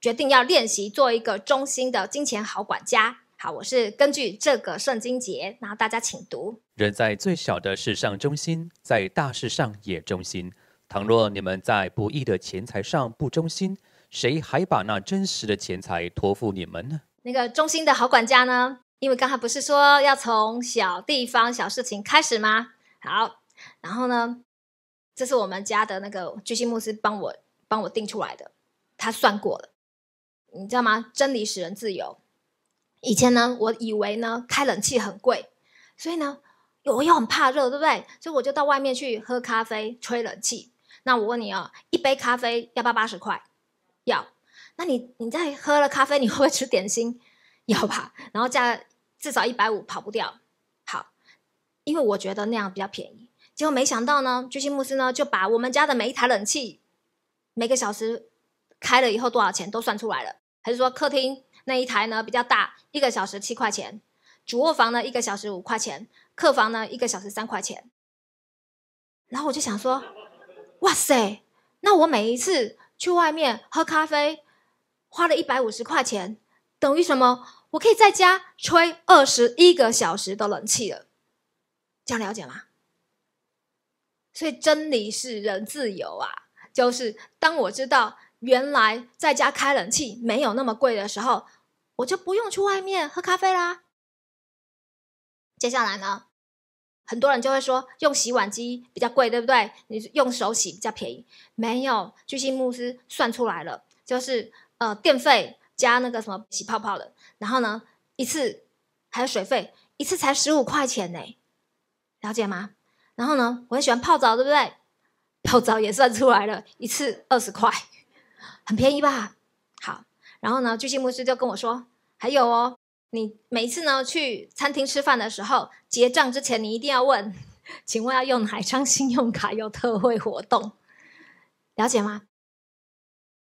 决定要练习做一个忠心的金钱好管家。好，我是根据这个圣经节，然后大家请读。人在最小的事上忠心，在大事上也忠心。倘若你们在不义的钱财上不忠心，谁还把那真实的钱财托付你们呢？那个忠心的好管家呢？因为刚才不是说要从小地方、小事情开始吗？好，然后呢，这是我们家的那个巨星牧师帮我帮我定出来的，他算过了，你知道吗？真理使人自由。以前呢，我以为呢开冷气很贵，所以呢，我又很怕热，对不对？所以我就到外面去喝咖啡吹冷气。那我问你啊，一杯咖啡要不要八十块，要？那你你在喝了咖啡，你会不会吃点心？要吧？然后加至少一百五，跑不掉。好，因为我觉得那样比较便宜。结果没想到呢，巨星牧斯呢就把我们家的每一台冷气每个小时开了以后多少钱都算出来了，还是说客厅？那一台呢比较大，一个小时七块钱；主卧房呢一个小时五块钱，客房呢一个小时三块钱。然后我就想说，哇塞，那我每一次去外面喝咖啡，花了一百五十块钱，等于什么？我可以在家吹二十一个小时的冷气了，这样了解吗？所以真理是人自由啊，就是当我知道原来在家开冷气没有那么贵的时候。我就不用去外面喝咖啡啦。接下来呢，很多人就会说用洗碗机比较贵，对不对？你用手洗比较便宜。没有，巨星牧师算出来了，就是呃电费加那个什么洗泡泡的，然后呢一次还有水费，一次才十五块钱呢，了解吗？然后呢，我很喜欢泡澡，对不对？泡澡也算出来了，一次二十块，很便宜吧？好。然后呢，巨星牧师就跟我说：“还有哦，你每次呢去餐厅吃饭的时候，结账之前你一定要问，请问要用哪张信用卡有特惠活动？了解吗？”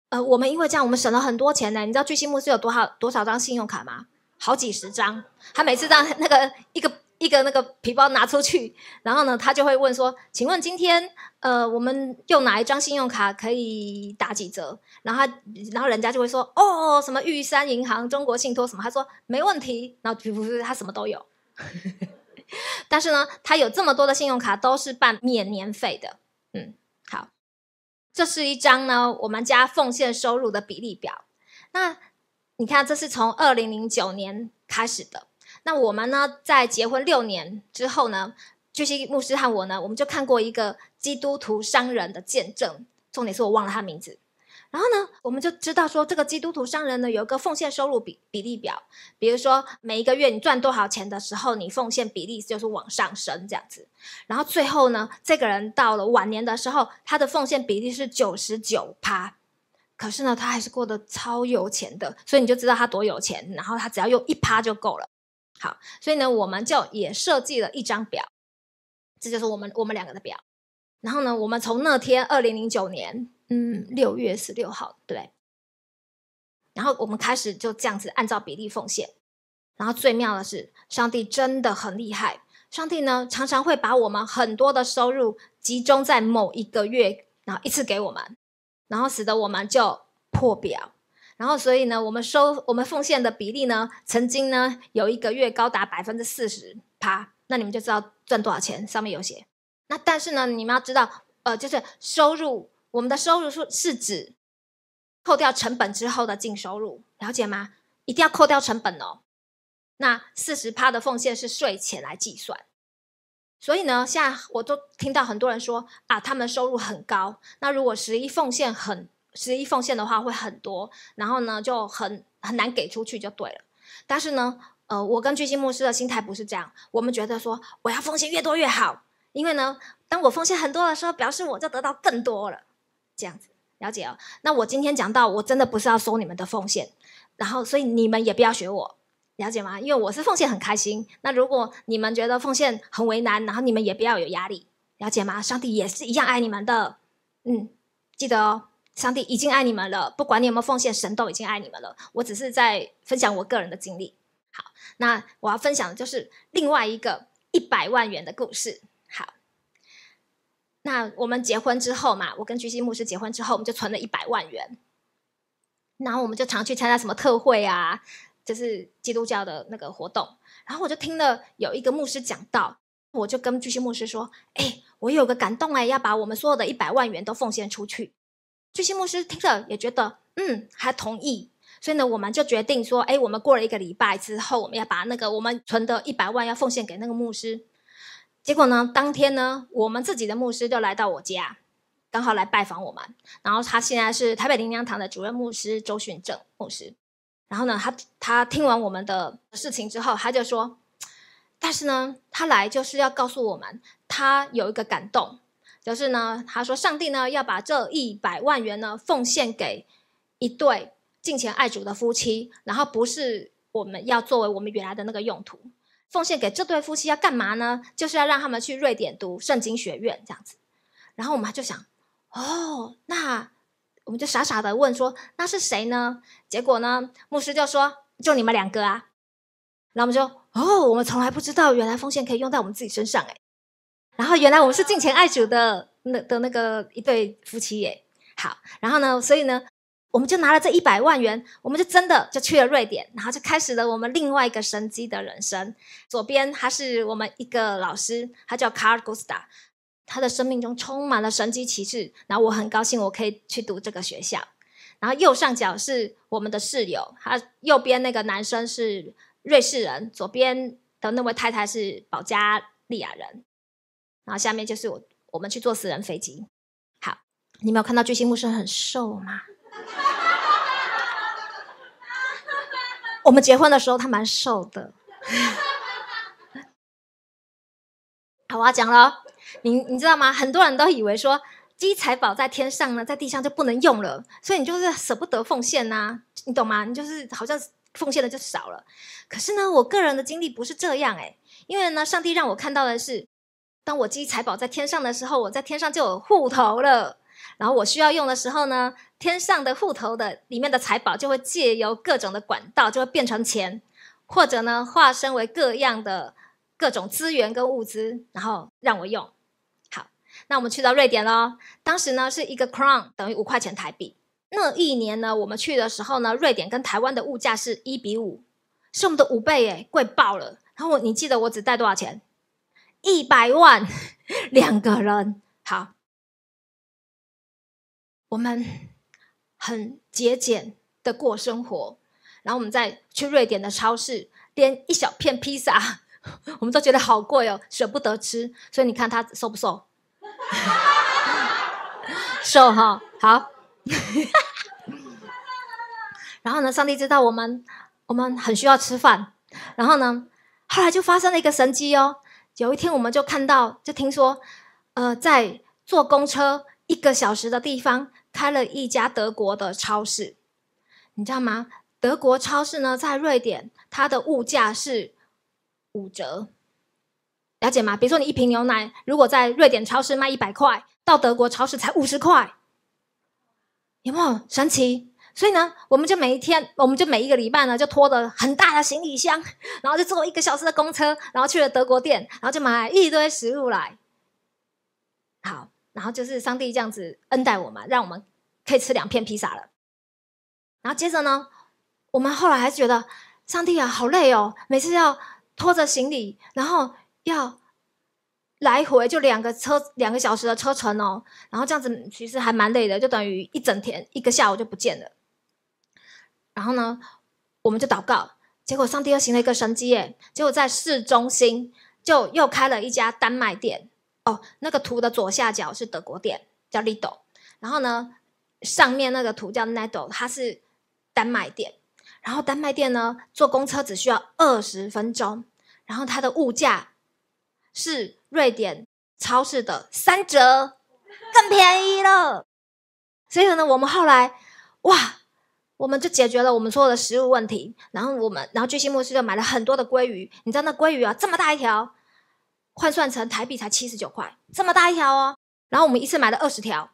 呃，我们因为这样，我们省了很多钱呢。你知道巨星牧师有多少多少张信用卡吗？好几十张，他每次让那个一个。一个那个皮包拿出去，然后呢，他就会问说：“请问今天，呃，我们用哪一张信用卡可以打几折？”然后他，然后人家就会说：“哦，什么玉山银行、中国信托什么？”他说：“没问题。”然后不是他什么都有，但是呢，他有这么多的信用卡都是办免年费的。嗯，好，这是一张呢，我们家奉献收入的比例表。那你看，这是从二零零九年开始的。那我们呢，在结婚六年之后呢，就是牧师和我呢，我们就看过一个基督徒商人的见证。重点是我忘了他名字。然后呢，我们就知道说，这个基督徒商人呢，有一个奉献收入比比例表。比如说，每一个月你赚多少钱的时候，你奉献比例就是往上升这样子。然后最后呢，这个人到了晚年的时候，他的奉献比例是九十九趴，可是呢，他还是过得超有钱的。所以你就知道他多有钱。然后他只要用一趴就够了。好，所以呢，我们就也设计了一张表，这就是我们我们两个的表。然后呢，我们从那天二零零九年嗯六月十六号对，然后我们开始就这样子按照比例奉献。然后最妙的是，上帝真的很厉害，上帝呢常常会把我们很多的收入集中在某一个月，然后一次给我们，然后使得我们就破表。然后，所以呢，我们收我们奉献的比例呢，曾经呢有一个月高达百分之四十趴，那你们就知道赚多少钱，上面有写。那但是呢，你们要知道，呃，就是收入，我们的收入是是指扣掉成本之后的净收入，了解吗？一定要扣掉成本哦。那四十趴的奉献是税前来计算，所以呢，现在我都听到很多人说啊，他们收入很高，那如果十一奉献很。实际奉献的话会很多，然后呢就很很难给出去就对了。但是呢，呃，我跟巨星牧师的心态不是这样，我们觉得说我要奉献越多越好，因为呢，当我奉献很多的时候，表示我就得到更多了。这样子，了解哦？那我今天讲到，我真的不是要收你们的奉献，然后所以你们也不要学我，了解吗？因为我是奉献很开心。那如果你们觉得奉献很为难，然后你们也不要有压力，了解吗？上帝也是一样爱你们的。嗯，记得哦。上帝已经爱你们了，不管你有没有奉献，神都已经爱你们了。我只是在分享我个人的经历。好，那我要分享的就是另外一个一百万元的故事。好，那我们结婚之后嘛，我跟巨星牧师结婚之后，我们就存了一百万元。然后我们就常去参加什么特会啊，就是基督教的那个活动。然后我就听了有一个牧师讲到，我就跟巨星牧师说：“哎，我有个感动，哎，要把我们所有的一百万元都奉献出去。”巨星牧师听着也觉得嗯，还同意，所以呢，我们就决定说，哎，我们过了一个礼拜之后，我们要把那个我们存的一百万要奉献给那个牧师。结果呢，当天呢，我们自己的牧师就来到我家，刚好来拜访我们。然后他现在是台北灵粮堂的主任牧师周训正牧师。然后呢，他他听完我们的事情之后，他就说，但是呢，他来就是要告诉我们，他有一个感动。就是呢，他说上帝呢要把这一百万元呢奉献给一对敬虔爱主的夫妻，然后不是我们要作为我们原来的那个用途，奉献给这对夫妻要干嘛呢？就是要让他们去瑞典读圣经学院这样子。然后我们就想，哦，那我们就傻傻的问说，那是谁呢？结果呢，牧师就说，就你们两个啊。然后我们就，哦，我们从来不知道，原来奉献可以用在我们自己身上，诶然后原来我们是敬虔爱主的那的那个一对夫妻耶，好，然后呢，所以呢，我们就拿了这一百万元，我们就真的就去了瑞典，然后就开始了我们另外一个神机的人生。左边他是我们一个老师，他叫卡尔·古斯塔，他的生命中充满了神机奇事。然后我很高兴我可以去读这个学校。然后右上角是我们的室友，他右边那个男生是瑞士人，左边的那位太太是保加利亚人。然后下面就是我，我们去坐私人飞机。好，你没有看到巨星牧师很瘦吗？我们结婚的时候他蛮瘦的。好，我要讲了。你你知道吗？很多人都以为说，积财宝在天上呢，在地上就不能用了，所以你就是舍不得奉献呐，你懂吗？你就是好像奉献的就少了。可是呢，我个人的经历不是这样哎，因为呢，上帝让我看到的是。当我积财宝在天上的时候，我在天上就有户头了。然后我需要用的时候呢，天上的户头的里面的财宝就会借由各种的管道，就会变成钱，或者呢化身为各样的各种资源跟物资，然后让我用。好，那我们去到瑞典喽。当时呢是一个 c r o w n 等于五块钱台币。那一年呢，我们去的时候呢，瑞典跟台湾的物价是一比五，是我们的五倍诶，贵爆了。然后我，你记得我只带多少钱？一百万两个人，好，我们很节俭的过生活，然后我们再去瑞典的超市，连一小片披萨，我们都觉得好贵哦，舍不得吃。所以你看他瘦不瘦？瘦哈，好。然后呢，上帝知道我们，我们很需要吃饭。然后呢，后来就发生了一个神迹哦。有一天，我们就看到，就听说，呃，在坐公车一个小时的地方，开了一家德国的超市，你知道吗？德国超市呢，在瑞典，它的物价是五折，了解吗？比如说，你一瓶牛奶，如果在瑞典超市卖一百块，到德国超市才五十块，有没有神奇？所以呢，我们就每一天，我们就每一个礼拜呢，就拖着很大的行李箱，然后就坐一个小时的公车，然后去了德国店，然后就买一堆食物来。好，然后就是上帝这样子恩待我们，让我们可以吃两片披萨了。然后接着呢，我们后来还是觉得上帝啊，好累哦，每次要拖着行李，然后要来回就两个车两个小时的车程哦，然后这样子其实还蛮累的，就等于一整天一个下午就不见了。然后呢，我们就祷告，结果上帝又行了一个神迹耶！结果在市中心就又开了一家丹麦店哦。那个图的左下角是德国店，叫 Lidl。然后呢，上面那个图叫 Nadol，它是丹麦店。然后丹麦店呢，坐公车只需要二十分钟。然后它的物价是瑞典超市的三折，更便宜了。所以呢，我们后来，哇！我们就解决了我们所有的食物问题。然后我们，然后巨星牧师就买了很多的鲑鱼。你知道那鲑鱼啊，这么大一条，换算成台币才七十九块，这么大一条哦。然后我们一次买了二十条。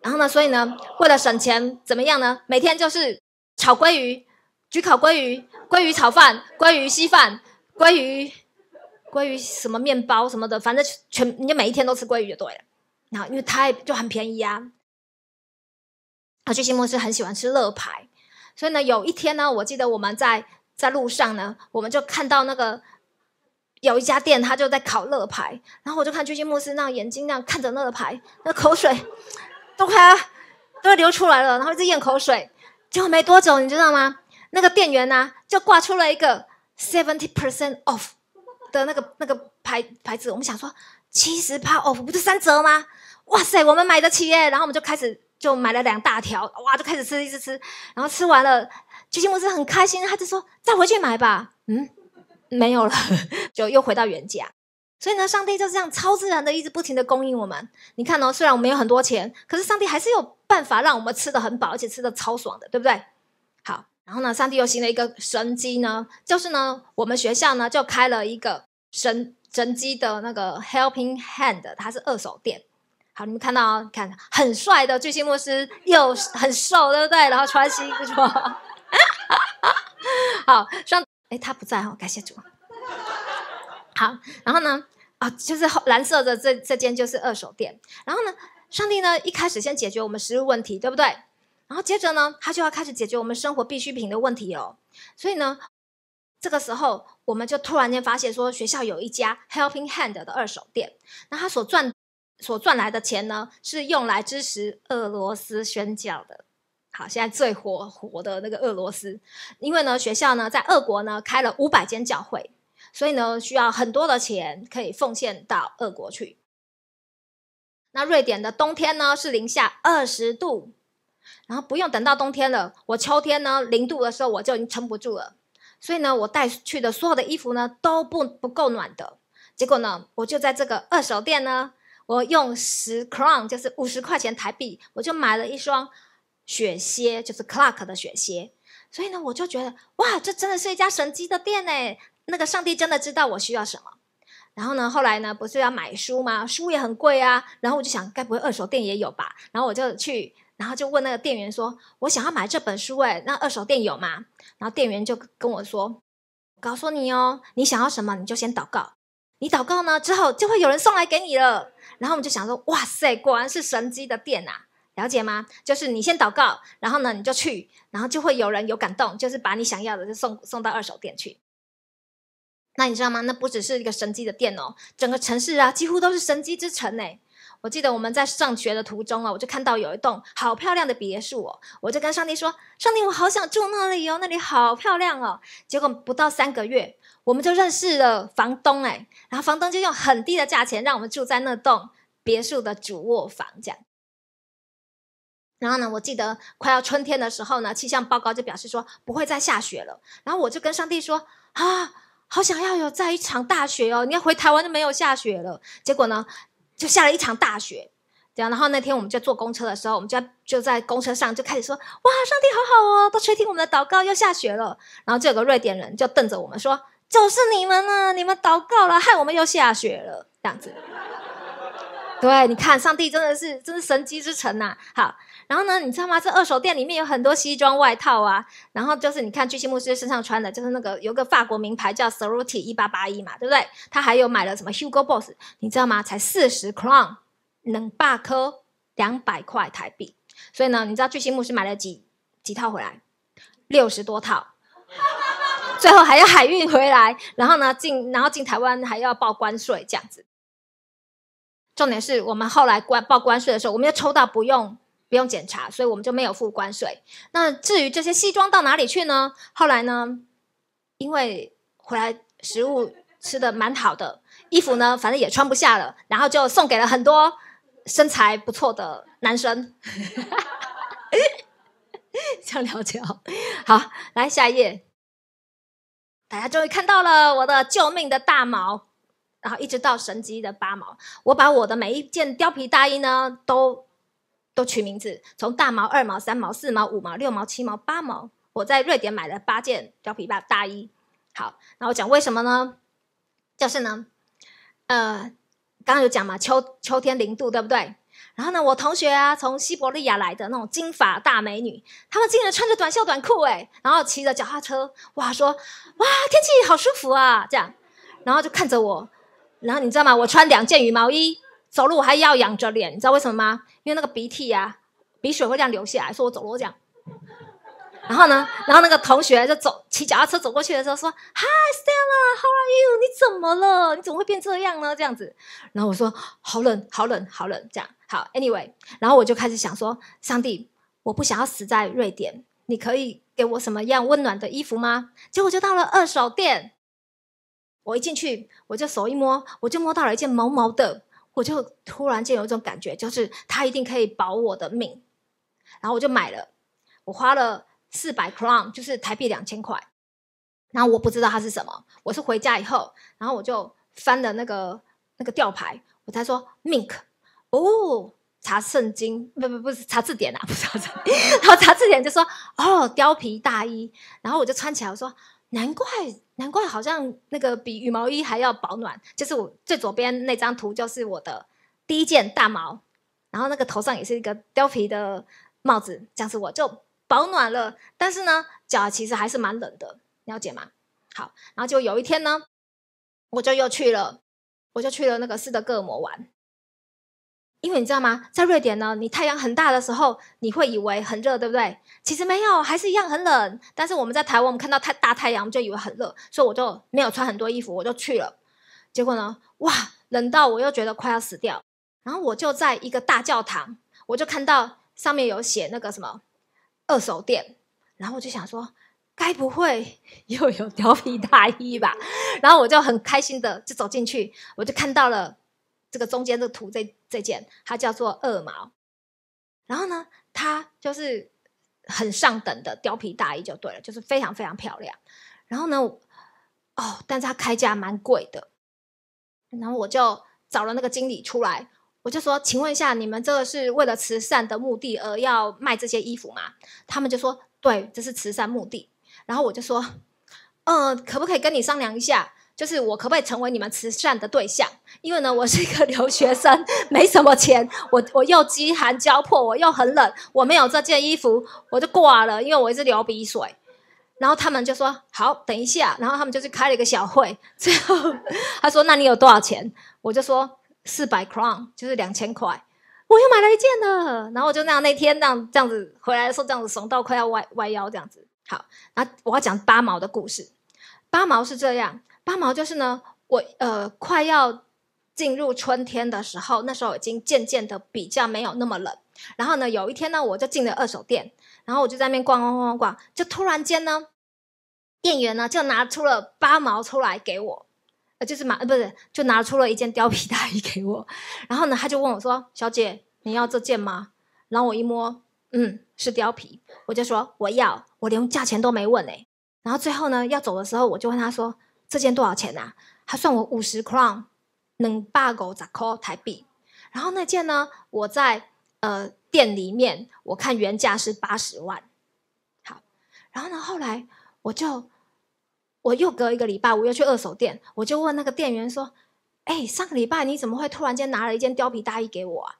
然后呢，所以呢，为了省钱，怎么样呢？每天就是炒鲑鱼、焗烤鲑鱼、鲑鱼炒饭、鲑鱼稀饭、鲑鱼、鲑鱼什么面包什么的，反正全，你就每一天都吃鲑鱼就对了。然后因为太就很便宜啊。他去心莫是很喜欢吃乐牌，所以呢，有一天呢，我记得我们在在路上呢，我们就看到那个有一家店，他就在烤乐牌，然后我就看巨星牧师那眼睛那样看着乐牌，那口水都快都流出来了，然后一直咽口水。结果没多久，你知道吗？那个店员呢，就挂出了一个 seventy percent off 的那个那个牌牌子。我们想说，七十八 off 不是三折吗？哇塞，我们买得起耶！然后我们就开始。就买了两大条，哇，就开始吃，一直吃，然后吃完了，吉星牧师很开心，他就说再回去买吧，嗯，没有了，就又回到原价。所以呢，上帝就这样超自然的一直不停的供应我们。你看哦，虽然我们有很多钱，可是上帝还是有办法让我们吃的很饱，而且吃的超爽的，对不对？好，然后呢，上帝又行了一个神机呢，就是呢，我们学校呢就开了一个神神机的那个 Helping Hand，它是二手店。好，你们看到啊？看，很帅的，最新牧师又很瘦，对不对？然后穿西装。好，上，哎，他不在哦，感谢主。好，然后呢，啊，就是蓝色的这这间就是二手店。然后呢，上帝呢一开始先解决我们食物问题，对不对？然后接着呢，他就要开始解决我们生活必需品的问题哦。所以呢，这个时候我们就突然间发现说，学校有一家 Helping Hand 的二手店，那他所赚。所赚来的钱呢，是用来支持俄罗斯宣教的。好，现在最火火的那个俄罗斯，因为呢，学校呢在俄国呢开了五百间教会，所以呢需要很多的钱可以奉献到俄国去。那瑞典的冬天呢是零下二十度，然后不用等到冬天了，我秋天呢零度的时候我就已经撑不住了，所以呢我带去的所有的衣服呢都不不够暖的。结果呢我就在这个二手店呢。我用十 crown，就是五十块钱台币，我就买了一双雪鞋，就是 Clark 的雪鞋。所以呢，我就觉得哇，这真的是一家神机的店呢。那个上帝真的知道我需要什么。然后呢，后来呢，不是要买书吗？书也很贵啊。然后我就想，该不会二手店也有吧？然后我就去，然后就问那个店员说：“我想要买这本书哎，那二手店有吗？”然后店员就跟我说：“告诉你哦，你想要什么你就先祷告，你祷告呢之后就会有人送来给你了。”然后我们就想说，哇塞，果然是神机的店啊！了解吗？就是你先祷告，然后呢，你就去，然后就会有人有感动，就是把你想要的就送送到二手店去。那你知道吗？那不只是一个神机的店哦，整个城市啊，几乎都是神机之城呢。我记得我们在上学的途中啊，我就看到有一栋好漂亮的别墅哦，我就跟上帝说：“上帝，我好想住那里哦，那里好漂亮哦。”结果不到三个月。我们就认识了房东，哎，然后房东就用很低的价钱让我们住在那栋别墅的主卧房这样。然后呢，我记得快要春天的时候呢，气象报告就表示说不会再下雪了。然后我就跟上帝说：啊，好想要有再一场大雪哦！你看回台湾就没有下雪了。结果呢，就下了一场大雪，这样。然后那天我们就坐公车的时候，我们就就在公车上就开始说：哇，上帝好好哦，都垂听我们的祷告，要下雪了。然后就有个瑞典人就瞪着我们说。就是你们呢，你们祷告了，害我们又下雪了，这样子。对，你看，上帝真的是，真是神机之城呐。好，然后呢，你知道吗？这二手店里面有很多西装外套啊。然后就是你看巨星牧师身上穿的，就是那个有个法国名牌叫 s o r u t i 一八八一嘛，对不对？他还有买了什么 Hugo Boss，你知道吗？才四十克朗，两百块台币。所以呢，你知道巨星牧师买了几几套回来？六十多套。最后还要海运回来，然后呢进，然后进台湾还要报关税，这样子。重点是我们后来关报关税的时候，我们又抽到不用不用检查，所以我们就没有付关税。那至于这些西装到哪里去呢？后来呢，因为回来食物吃的蛮好的，衣服呢反正也穿不下了，然后就送给了很多身材不错的男生。想了解哦。好，来下一页。大家终于看到了我的救命的大毛，然后一直到神级的八毛。我把我的每一件貂皮大衣呢，都都取名字，从大毛、二毛、三毛、四毛、五毛、六毛、七毛、八毛。我在瑞典买了八件貂皮大大衣。好，那我讲为什么呢？就是呢，呃，刚刚有讲嘛，秋秋天零度，对不对？然后呢，我同学啊，从西伯利亚来的那种金发大美女，她们竟然穿着短袖短裤哎，然后骑着脚踏车，哇说哇天气好舒服啊这样，然后就看着我，然后你知道吗？我穿两件羽毛衣，走路我还要仰着脸，你知道为什么吗？因为那个鼻涕呀，鼻血会这样流下来，所以我走路这样。然后呢？然后那个同学就走，骑脚踏车走过去的时候说：“Hi, Stella, How are you? 你怎么了？你怎么会变这样呢？这样子。”然后我说：“好冷，好冷，好冷。”这样好，Anyway，然后我就开始想说：“上帝，我不想要死在瑞典，你可以给我什么样温暖的衣服吗？”结果就到了二手店，我一进去，我就手一摸，我就摸到了一件毛毛的，我就突然间有一种感觉，就是它一定可以保我的命。然后我就买了，我花了。四百 k r o n 就是台币两千块，然后我不知道它是什么，我是回家以后，然后我就翻了那个那个吊牌，我才说 mink，哦，查圣经，不不不是查字典啊，不是查字典，然后查字典就说哦，貂皮大衣，然后我就穿起来，我说难怪难怪，好像那个比羽毛衣还要保暖，就是我最左边那张图就是我的第一件大毛，然后那个头上也是一个貂皮的帽子，这样子我就。保暖了，但是呢，脚其实还是蛮冷的，了解吗？好，然后就有一天呢，我就又去了，我就去了那个斯德哥尔摩玩。因为你知道吗，在瑞典呢，你太阳很大的时候，你会以为很热，对不对？其实没有，还是一样很冷。但是我们在台湾，我们看到太大太阳，就以为很热，所以我就没有穿很多衣服，我就去了。结果呢，哇，冷到我又觉得快要死掉。然后我就在一个大教堂，我就看到上面有写那个什么。二手店，然后我就想说，该不会又有貂皮大衣吧？然后我就很开心的就走进去，我就看到了这个中间的图，这这件它叫做二毛，然后呢，它就是很上等的貂皮大衣，就对了，就是非常非常漂亮。然后呢，哦，但是它开价蛮贵的，然后我就找了那个经理出来。我就说，请问一下，你们这个是为了慈善的目的而要卖这些衣服吗？他们就说，对，这是慈善目的。然后我就说，嗯，可不可以跟你商量一下，就是我可不可以成为你们慈善的对象？因为呢，我是一个留学生，没什么钱，我我又饥寒交迫，我又很冷，我没有这件衣服，我就挂了，因为我一直流鼻水。然后他们就说，好，等一下。然后他们就去开了一个小会，最后 他说，那你有多少钱？我就说。四百 crown 就是两千块，我又买了一件了。然后我就那样，那天那样这样子回来的时候，这样子怂到快要弯弯腰这样子。好，那我要讲八毛的故事。八毛是这样，八毛就是呢，我呃快要进入春天的时候，那时候已经渐渐的比较没有那么冷。然后呢，有一天呢，我就进了二手店，然后我就在那边逛逛逛逛，就突然间呢，店员呢就拿出了八毛出来给我。呃，就是拿呃，不是，就拿出了一件貂皮大衣给我，然后呢，他就问我说：“小姐，你要这件吗？”然后我一摸，嗯，是貂皮，我就说我要，我连价钱都没问哎。然后最后呢，要走的时候，我就问他说：“这件多少钱呐？”他算我五十 crown，能八狗杂扣台币。然后那件呢，我在呃店里面，我看原价是八十万。好，然后呢，后来我就。我又隔一个礼拜，我又去二手店，我就问那个店员说：“哎，上个礼拜你怎么会突然间拿了一件貂皮大衣给我？”啊？”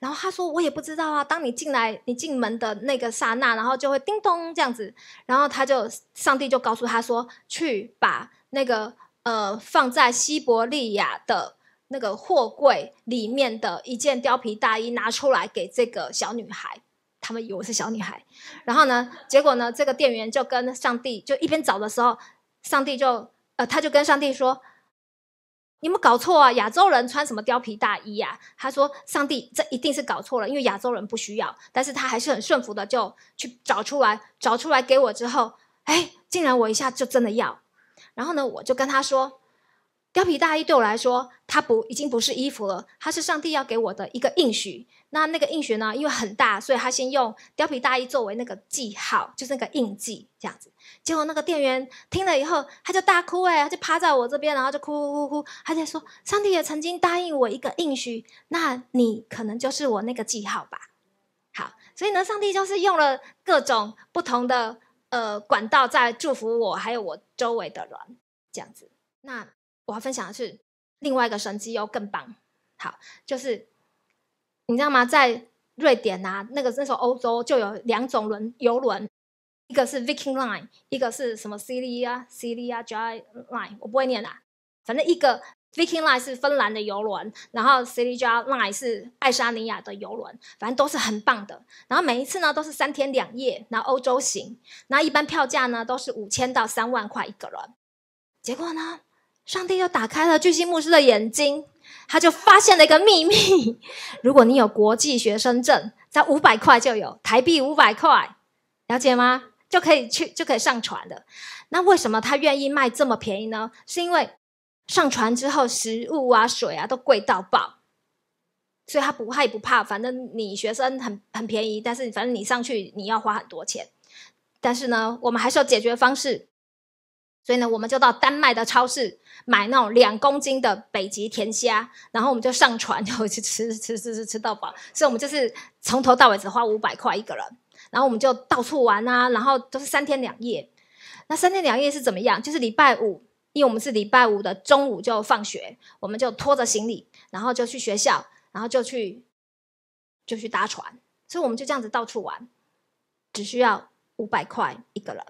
然后他说：“我也不知道啊，当你进来，你进门的那个刹那，然后就会叮咚这样子。”然后他就上帝就告诉他说：“去把那个呃放在西伯利亚的那个货柜里面的一件貂皮大衣拿出来给这个小女孩。”他们以为是小女孩。然后呢，结果呢，这个店员就跟上帝就一边找的时候。上帝就，呃，他就跟上帝说：“你没搞错啊，亚洲人穿什么貂皮大衣呀？”他说：“上帝，这一定是搞错了，因为亚洲人不需要。”但是他还是很顺服的，就去找出来，找出来给我之后，哎，竟然我一下就真的要。然后呢，我就跟他说。貂皮大衣对我来说，它不已经不是衣服了，它是上帝要给我的一个应许。那那个应许呢，因为很大，所以他先用貂皮大衣作为那个记号，就是那个印记这样子。结果那个店员听了以后，他就大哭哎，就趴在我这边，然后就哭哭哭哭，他在说，上帝也曾经答应我一个应许，那你可能就是我那个记号吧。好，所以呢，上帝就是用了各种不同的呃管道在祝福我，还有我周围的人这样子。那。我要分享的是另外一个神机又更棒。好，就是你知道吗？在瑞典啊，那个那时候欧洲就有两种轮游轮，一个是 Viking Line，一个是什么 City 啊，City j r y Line，我不会念啦。反正一个 Viking Line 是芬兰的游轮，然后 c i l i j a r Line 是爱沙尼亚的游轮，反正都是很棒的。然后每一次呢都是三天两夜，然后欧洲行，然后一般票价呢都是五千到三万块一个人。结果呢？上帝又打开了巨星牧师的眼睛，他就发现了一个秘密：如果你有国际学生证，在五百块就有台币五百块，了解吗？就可以去，就可以上船的。那为什么他愿意卖这么便宜呢？是因为上船之后食物啊、水啊都贵到爆，所以他不害不怕，反正你学生很很便宜，但是反正你上去你要花很多钱。但是呢，我们还是有解决方式。所以呢，我们就到丹麦的超市买那种两公斤的北极甜虾，然后我们就上船，然后去吃吃吃吃吃到饱。所以，我们就是从头到尾只花五百块一个人，然后我们就到处玩啊，然后都是三天两夜。那三天两夜是怎么样？就是礼拜五，因为我们是礼拜五的中午就放学，我们就拖着行李，然后就去学校，然后就去就去搭船。所以，我们就这样子到处玩，只需要五百块一个人。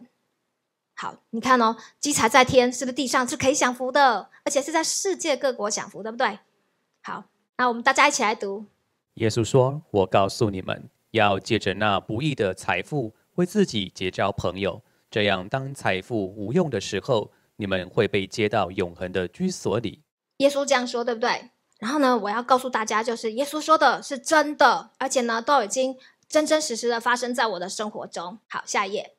好，你看哦，积财在天，是不是地上是可以享福的？而且是在世界各国享福，对不对？好，那我们大家一起来读。耶稣说：“我告诉你们，要借着那不义的财富为自己结交朋友，这样当财富无用的时候，你们会被接到永恒的居所里。”耶稣这样说，对不对？然后呢，我要告诉大家，就是耶稣说的是真的，而且呢，都已经真真实实的发生在我的生活中。好，下一页。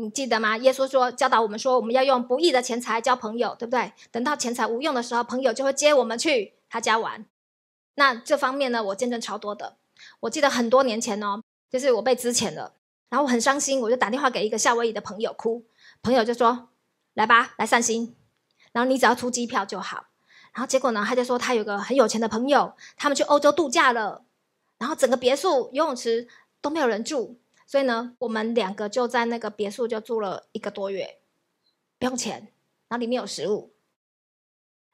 你记得吗？耶稣说教导我们说，我们要用不义的钱财交朋友，对不对？等到钱财无用的时候，朋友就会接我们去他家玩。那这方面呢，我见证超多的。我记得很多年前哦，就是我被支遣了，然后很伤心，我就打电话给一个夏威夷的朋友哭。朋友就说：“来吧，来散心。然后你只要出机票就好。”然后结果呢，他就说他有个很有钱的朋友，他们去欧洲度假了，然后整个别墅游泳池都没有人住。所以呢，我们两个就在那个别墅就住了一个多月，不用钱，然后里面有食物，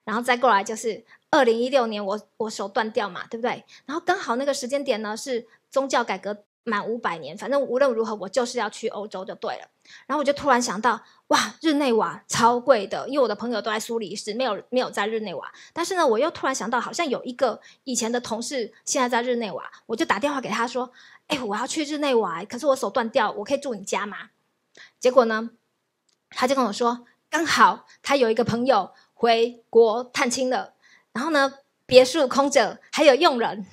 然后再过来就是二零一六年，我我手断掉嘛，对不对？然后刚好那个时间点呢是宗教改革满五百年，反正无论如何我就是要去欧洲就对了。然后我就突然想到，哇，日内瓦超贵的，因为我的朋友都在苏黎世，没有没有在日内瓦。但是呢，我又突然想到好像有一个以前的同事现在在日内瓦，我就打电话给他说。哎，我要去日内瓦，可是我手断掉，我可以住你家吗？结果呢，他就跟我说，刚好他有一个朋友回国探亲了，然后呢，别墅空着，还有佣人，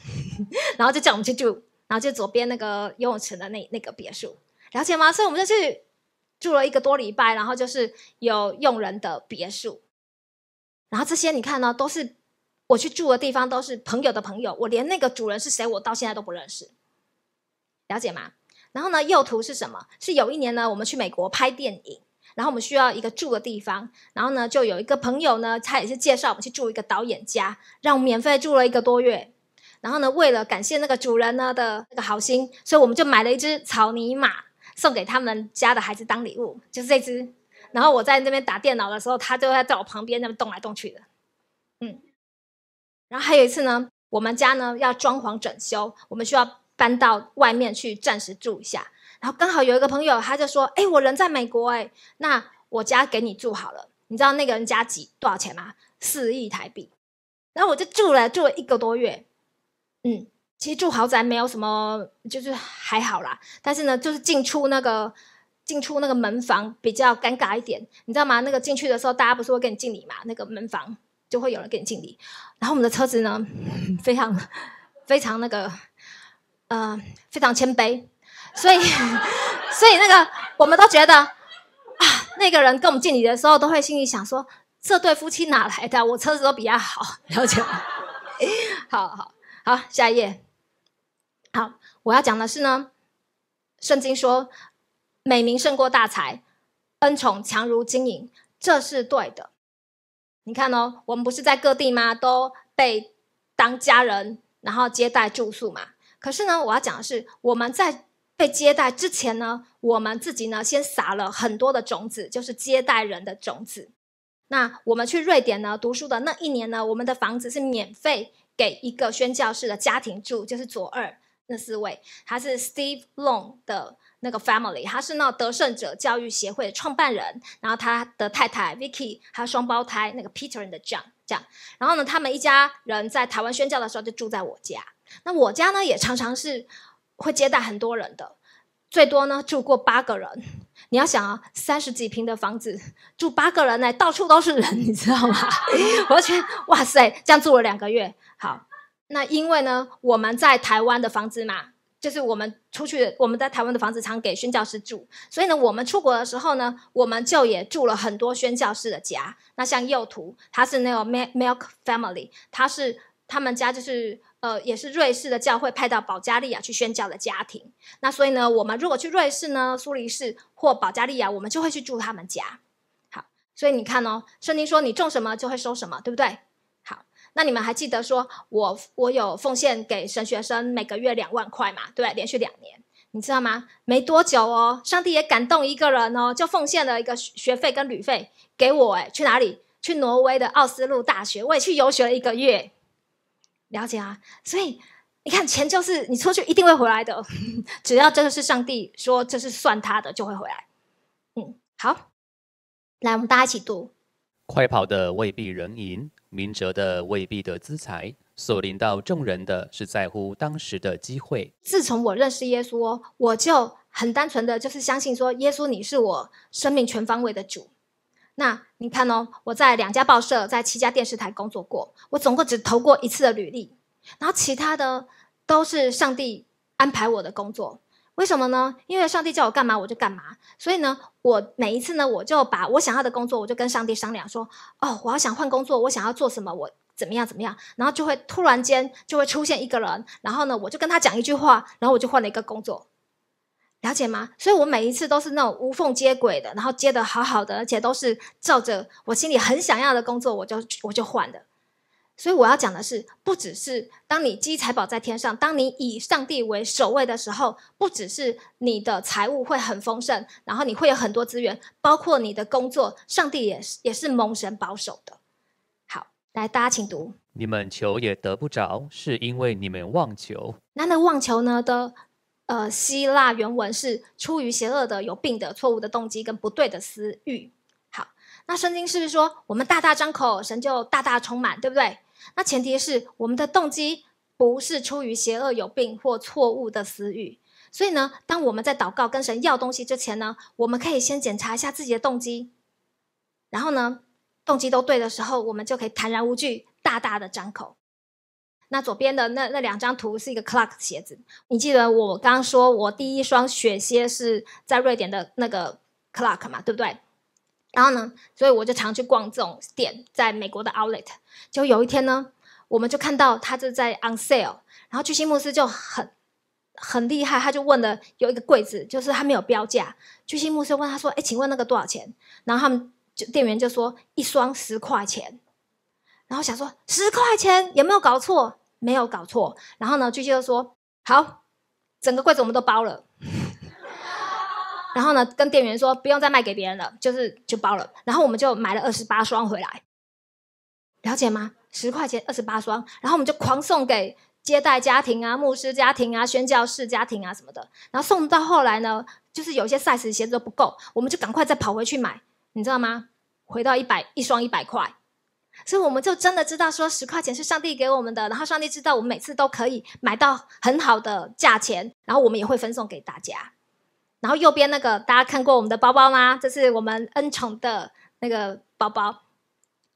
然后就叫我们去住，然后就左边那个游泳池的那那个别墅，了解吗？所以我们就去住了一个多礼拜，然后就是有佣人的别墅，然后这些你看呢，都是我去住的地方，都是朋友的朋友，我连那个主人是谁，我到现在都不认识。了解吗？然后呢，右图是什么？是有一年呢，我们去美国拍电影，然后我们需要一个住的地方，然后呢，就有一个朋友呢，他也是介绍我们去住一个导演家，让我们免费住了一个多月。然后呢，为了感谢那个主人呢的那个好心，所以我们就买了一只草泥马送给他们家的孩子当礼物，就是这只。然后我在那边打电脑的时候，他就会在我旁边那么动来动去的，嗯。然后还有一次呢，我们家呢要装潢整修，我们需要。搬到外面去暂时住一下，然后刚好有一个朋友，他就说：“哎，我人在美国，哎，那我家给你住好了。”你知道那个人家几多少钱吗？四亿台币。然后我就住了住了一个多月。嗯，其实住豪宅没有什么，就是还好啦。但是呢，就是进出那个进出那个门房比较尴尬一点，你知道吗？那个进去的时候，大家不是会给你敬礼嘛？那个门房就会有人给你敬礼。然后我们的车子呢，非常非常那个。呃，非常谦卑，所以，所以那个我们都觉得啊，那个人跟我们敬礼的时候，都会心里想说，这对夫妻哪来的？我车子都比较好，了解吗？好好好，下一页。好，我要讲的是呢，圣经说美名胜过大财，恩宠强如金银，这是对的。你看哦，我们不是在各地吗？都被当家人，然后接待住宿嘛。可是呢，我要讲的是，我们在被接待之前呢，我们自己呢先撒了很多的种子，就是接待人的种子。那我们去瑞典呢读书的那一年呢，我们的房子是免费给一个宣教士的家庭住，就是左二那四位，他是 Steve Long 的那个 family，他是那得胜者教育协会的创办人，然后他的太太 Vicky，还有双胞胎那个 Peter 和 John 这样，然后呢，他们一家人在台湾宣教的时候就住在我家。那我家呢，也常常是会接待很多人的，最多呢住过八个人。你要想啊，三十几平的房子住八个人呢，到处都是人，你知道吗？觉得哇塞，这样住了两个月。好，那因为呢，我们在台湾的房子嘛，就是我们出去，我们在台湾的房子常给宣教师住，所以呢，我们出国的时候呢，我们就也住了很多宣教师的家。那像右图，他是那个 Milk Family，他是他们家就是。呃，也是瑞士的教会派到保加利亚去宣教的家庭。那所以呢，我们如果去瑞士呢，苏黎世或保加利亚，我们就会去住他们家。好，所以你看哦，圣经说你种什么就会收什么，对不对？好，那你们还记得说我我有奉献给神学生每个月两万块嘛？对，连续两年，你知道吗？没多久哦，上帝也感动一个人哦，就奉献了一个学费跟旅费给我，哎，去哪里？去挪威的奥斯陆大学，我也去游学了一个月。了解啊，所以你看，钱就是你出去一定会回来的，只要真的是上帝说这是算他的，就会回来。嗯，好，来，我们大家一起读。快跑的未必人赢，明哲的未必得资财，所领到众人的是在乎当时的机会。自从我认识耶稣，哦，我就很单纯的就是相信说，耶稣你是我生命全方位的主。那你看哦，我在两家报社，在七家电视台工作过。我总共只投过一次的履历，然后其他的都是上帝安排我的工作。为什么呢？因为上帝叫我干嘛我就干嘛。所以呢，我每一次呢，我就把我想要的工作，我就跟上帝商量说：“哦，我要想换工作，我想要做什么，我怎么样怎么样。”然后就会突然间就会出现一个人，然后呢，我就跟他讲一句话，然后我就换了一个工作。了解吗？所以我每一次都是那种无缝接轨的，然后接的好好的，而且都是照着我心里很想要的工作，我就我就换的。所以我要讲的是，不只是当你积财宝在天上，当你以上帝为首位的时候，不只是你的财务会很丰盛，然后你会有很多资源，包括你的工作，上帝也是也是蒙神保守的。好，来大家请读：你们求也得不着，是因为你们妄求。那那妄求呢的？呃，希腊原文是出于邪恶的、有病的、错误的动机跟不对的私欲。好，那圣经是不是说我们大大张口，神就大大充满，对不对？那前提是我们的动机不是出于邪恶、有病或错误的私欲。所以呢，当我们在祷告跟神要东西之前呢，我们可以先检查一下自己的动机。然后呢，动机都对的时候，我们就可以坦然无惧，大大的张口。那左边的那那两张图是一个 c l a r k 鞋子，你记得我刚刚说我第一双雪靴是在瑞典的那个 c l a r k 嘛，对不对？然后呢，所以我就常去逛这种店，在美国的 Outlet。就有一天呢，我们就看到他就在 On Sale，然后巨星牧师就很很厉害，他就问了有一个柜子，就是他没有标价。巨星牧师问他说：“哎，请问那个多少钱？”然后他们就店员就说：“一双十块钱。”然后想说十块钱有没有搞错？没有搞错，然后呢，巨蟹就说：“好，整个柜子我们都包了。”然后呢，跟店员说：“不用再卖给别人了，就是就包了。”然后我们就买了二十八双回来，了解吗？十块钱二十八双，然后我们就狂送给接待家庭啊、牧师家庭啊、宣教士家庭啊什么的。然后送到后来呢，就是有些赛事鞋子都不够，我们就赶快再跑回去买，你知道吗？回到一百一双一百块。所以我们就真的知道，说十块钱是上帝给我们的，然后上帝知道我们每次都可以买到很好的价钱，然后我们也会分送给大家。然后右边那个，大家看过我们的包包吗？这是我们恩宠的那个包包。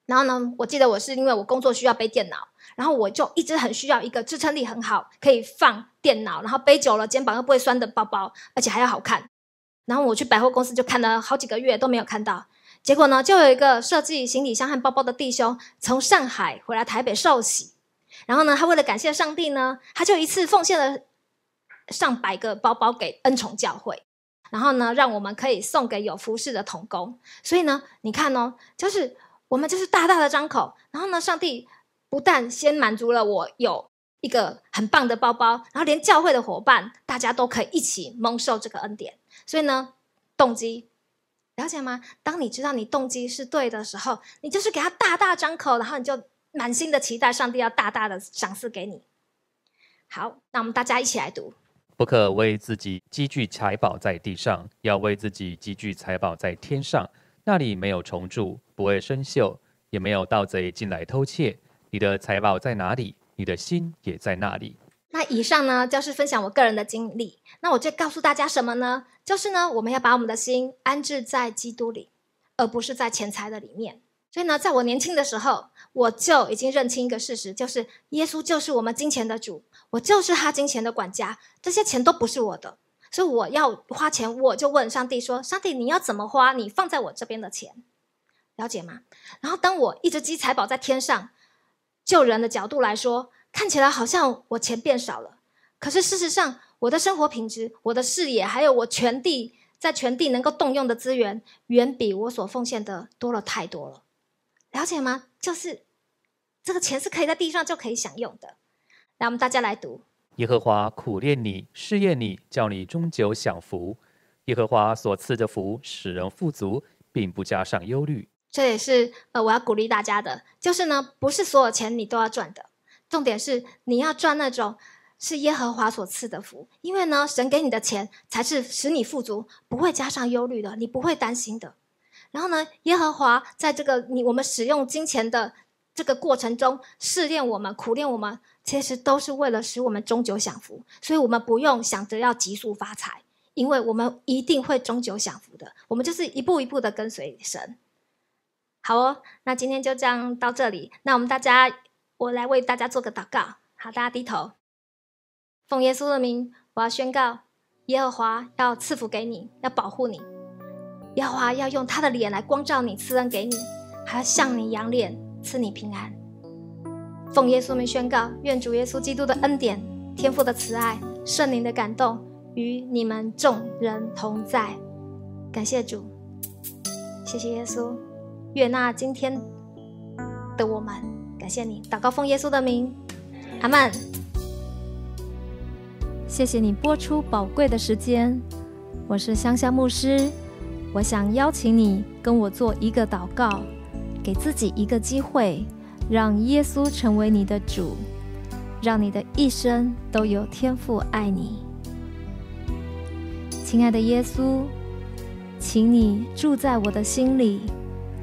然后呢，我记得我是因为我工作需要背电脑，然后我就一直很需要一个支撑力很好，可以放电脑，然后背久了肩膀又不会酸的包包，而且还要好看。然后我去百货公司就看了好几个月都没有看到。结果呢，就有一个设计行李箱和包包的弟兄从上海回来台北受洗，然后呢，他为了感谢上帝呢，他就一次奉献了上百个包包给恩宠教会，然后呢，让我们可以送给有服饰的童工。所以呢，你看哦，就是我们就是大大的张口，然后呢，上帝不但先满足了我有一个很棒的包包，然后连教会的伙伴大家都可以一起蒙受这个恩典。所以呢，动机。了解吗？当你知道你动机是对的时候，你就是给他大大张口，然后你就满心的期待上帝要大大的赏赐给你。好，那我们大家一起来读：不可为自己积聚财宝在地上，要为自己积聚财宝在天上。那里没有虫蛀，不会生锈，也没有盗贼进来偷窃。你的财宝在哪里？你的心也在那里。那以上呢，就是分享我个人的经历。那我就告诉大家什么呢？就是呢，我们要把我们的心安置在基督里，而不是在钱财的里面。所以呢，在我年轻的时候，我就已经认清一个事实，就是耶稣就是我们金钱的主，我就是他金钱的管家。这些钱都不是我的，所以我要花钱，我就问上帝说：“上帝，你要怎么花？你放在我这边的钱，了解吗？”然后，当我一直积财宝在天上，救人的角度来说。看起来好像我钱变少了，可是事实上，我的生活品质、我的视野，还有我全地在全地能够动用的资源，远比我所奉献的多了太多了。了解吗？就是这个钱是可以在地上就可以享用的。来，我们大家来读：耶和华苦练你，试验你，叫你终究享福。耶和华所赐的福，使人富足，并不加上忧虑。这也是呃，我要鼓励大家的，就是呢，不是所有钱你都要赚的。重点是你要赚那种是耶和华所赐的福，因为呢，神给你的钱才是使你富足，不会加上忧虑的，你不会担心的。然后呢，耶和华在这个你我们使用金钱的这个过程中试炼我们、苦练我们，其实都是为了使我们终究享福。所以，我们不用想着要急速发财，因为我们一定会终究享福的。我们就是一步一步的跟随神。好哦，那今天就这样到这里，那我们大家。我来为大家做个祷告，好，大家低头，奉耶稣的名，我要宣告：耶和华要赐福给你，要保护你；耶和华要用他的脸来光照你，赐恩给你，还要向你扬脸，赐你平安。奉耶稣名宣告，愿主耶稣基督的恩典、天父的慈爱、圣灵的感动与你们众人同在。感谢主，谢谢耶稣，悦纳今天的我们。感谢你祷告奉耶稣的名，阿门。谢谢你播出宝贵的时间，我是香香牧师。我想邀请你跟我做一个祷告，给自己一个机会，让耶稣成为你的主，让你的一生都有天父爱你。亲爱的耶稣，请你住在我的心里，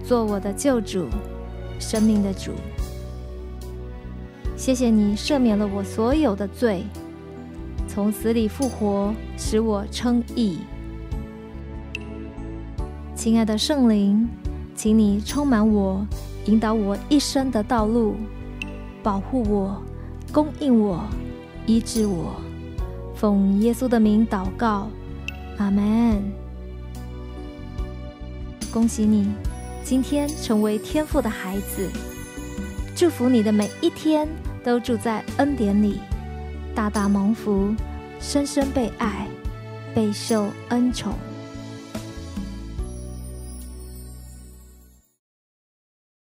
做我的救主，生命的主。谢谢你赦免了我所有的罪，从死里复活，使我称义。亲爱的圣灵，请你充满我，引导我一生的道路，保护我，供应我，医治我。奉耶稣的名祷告，阿门。恭喜你，今天成为天赋的孩子。祝福你的每一天。都住在恩典里，大大蒙福，深深被爱，备受恩宠。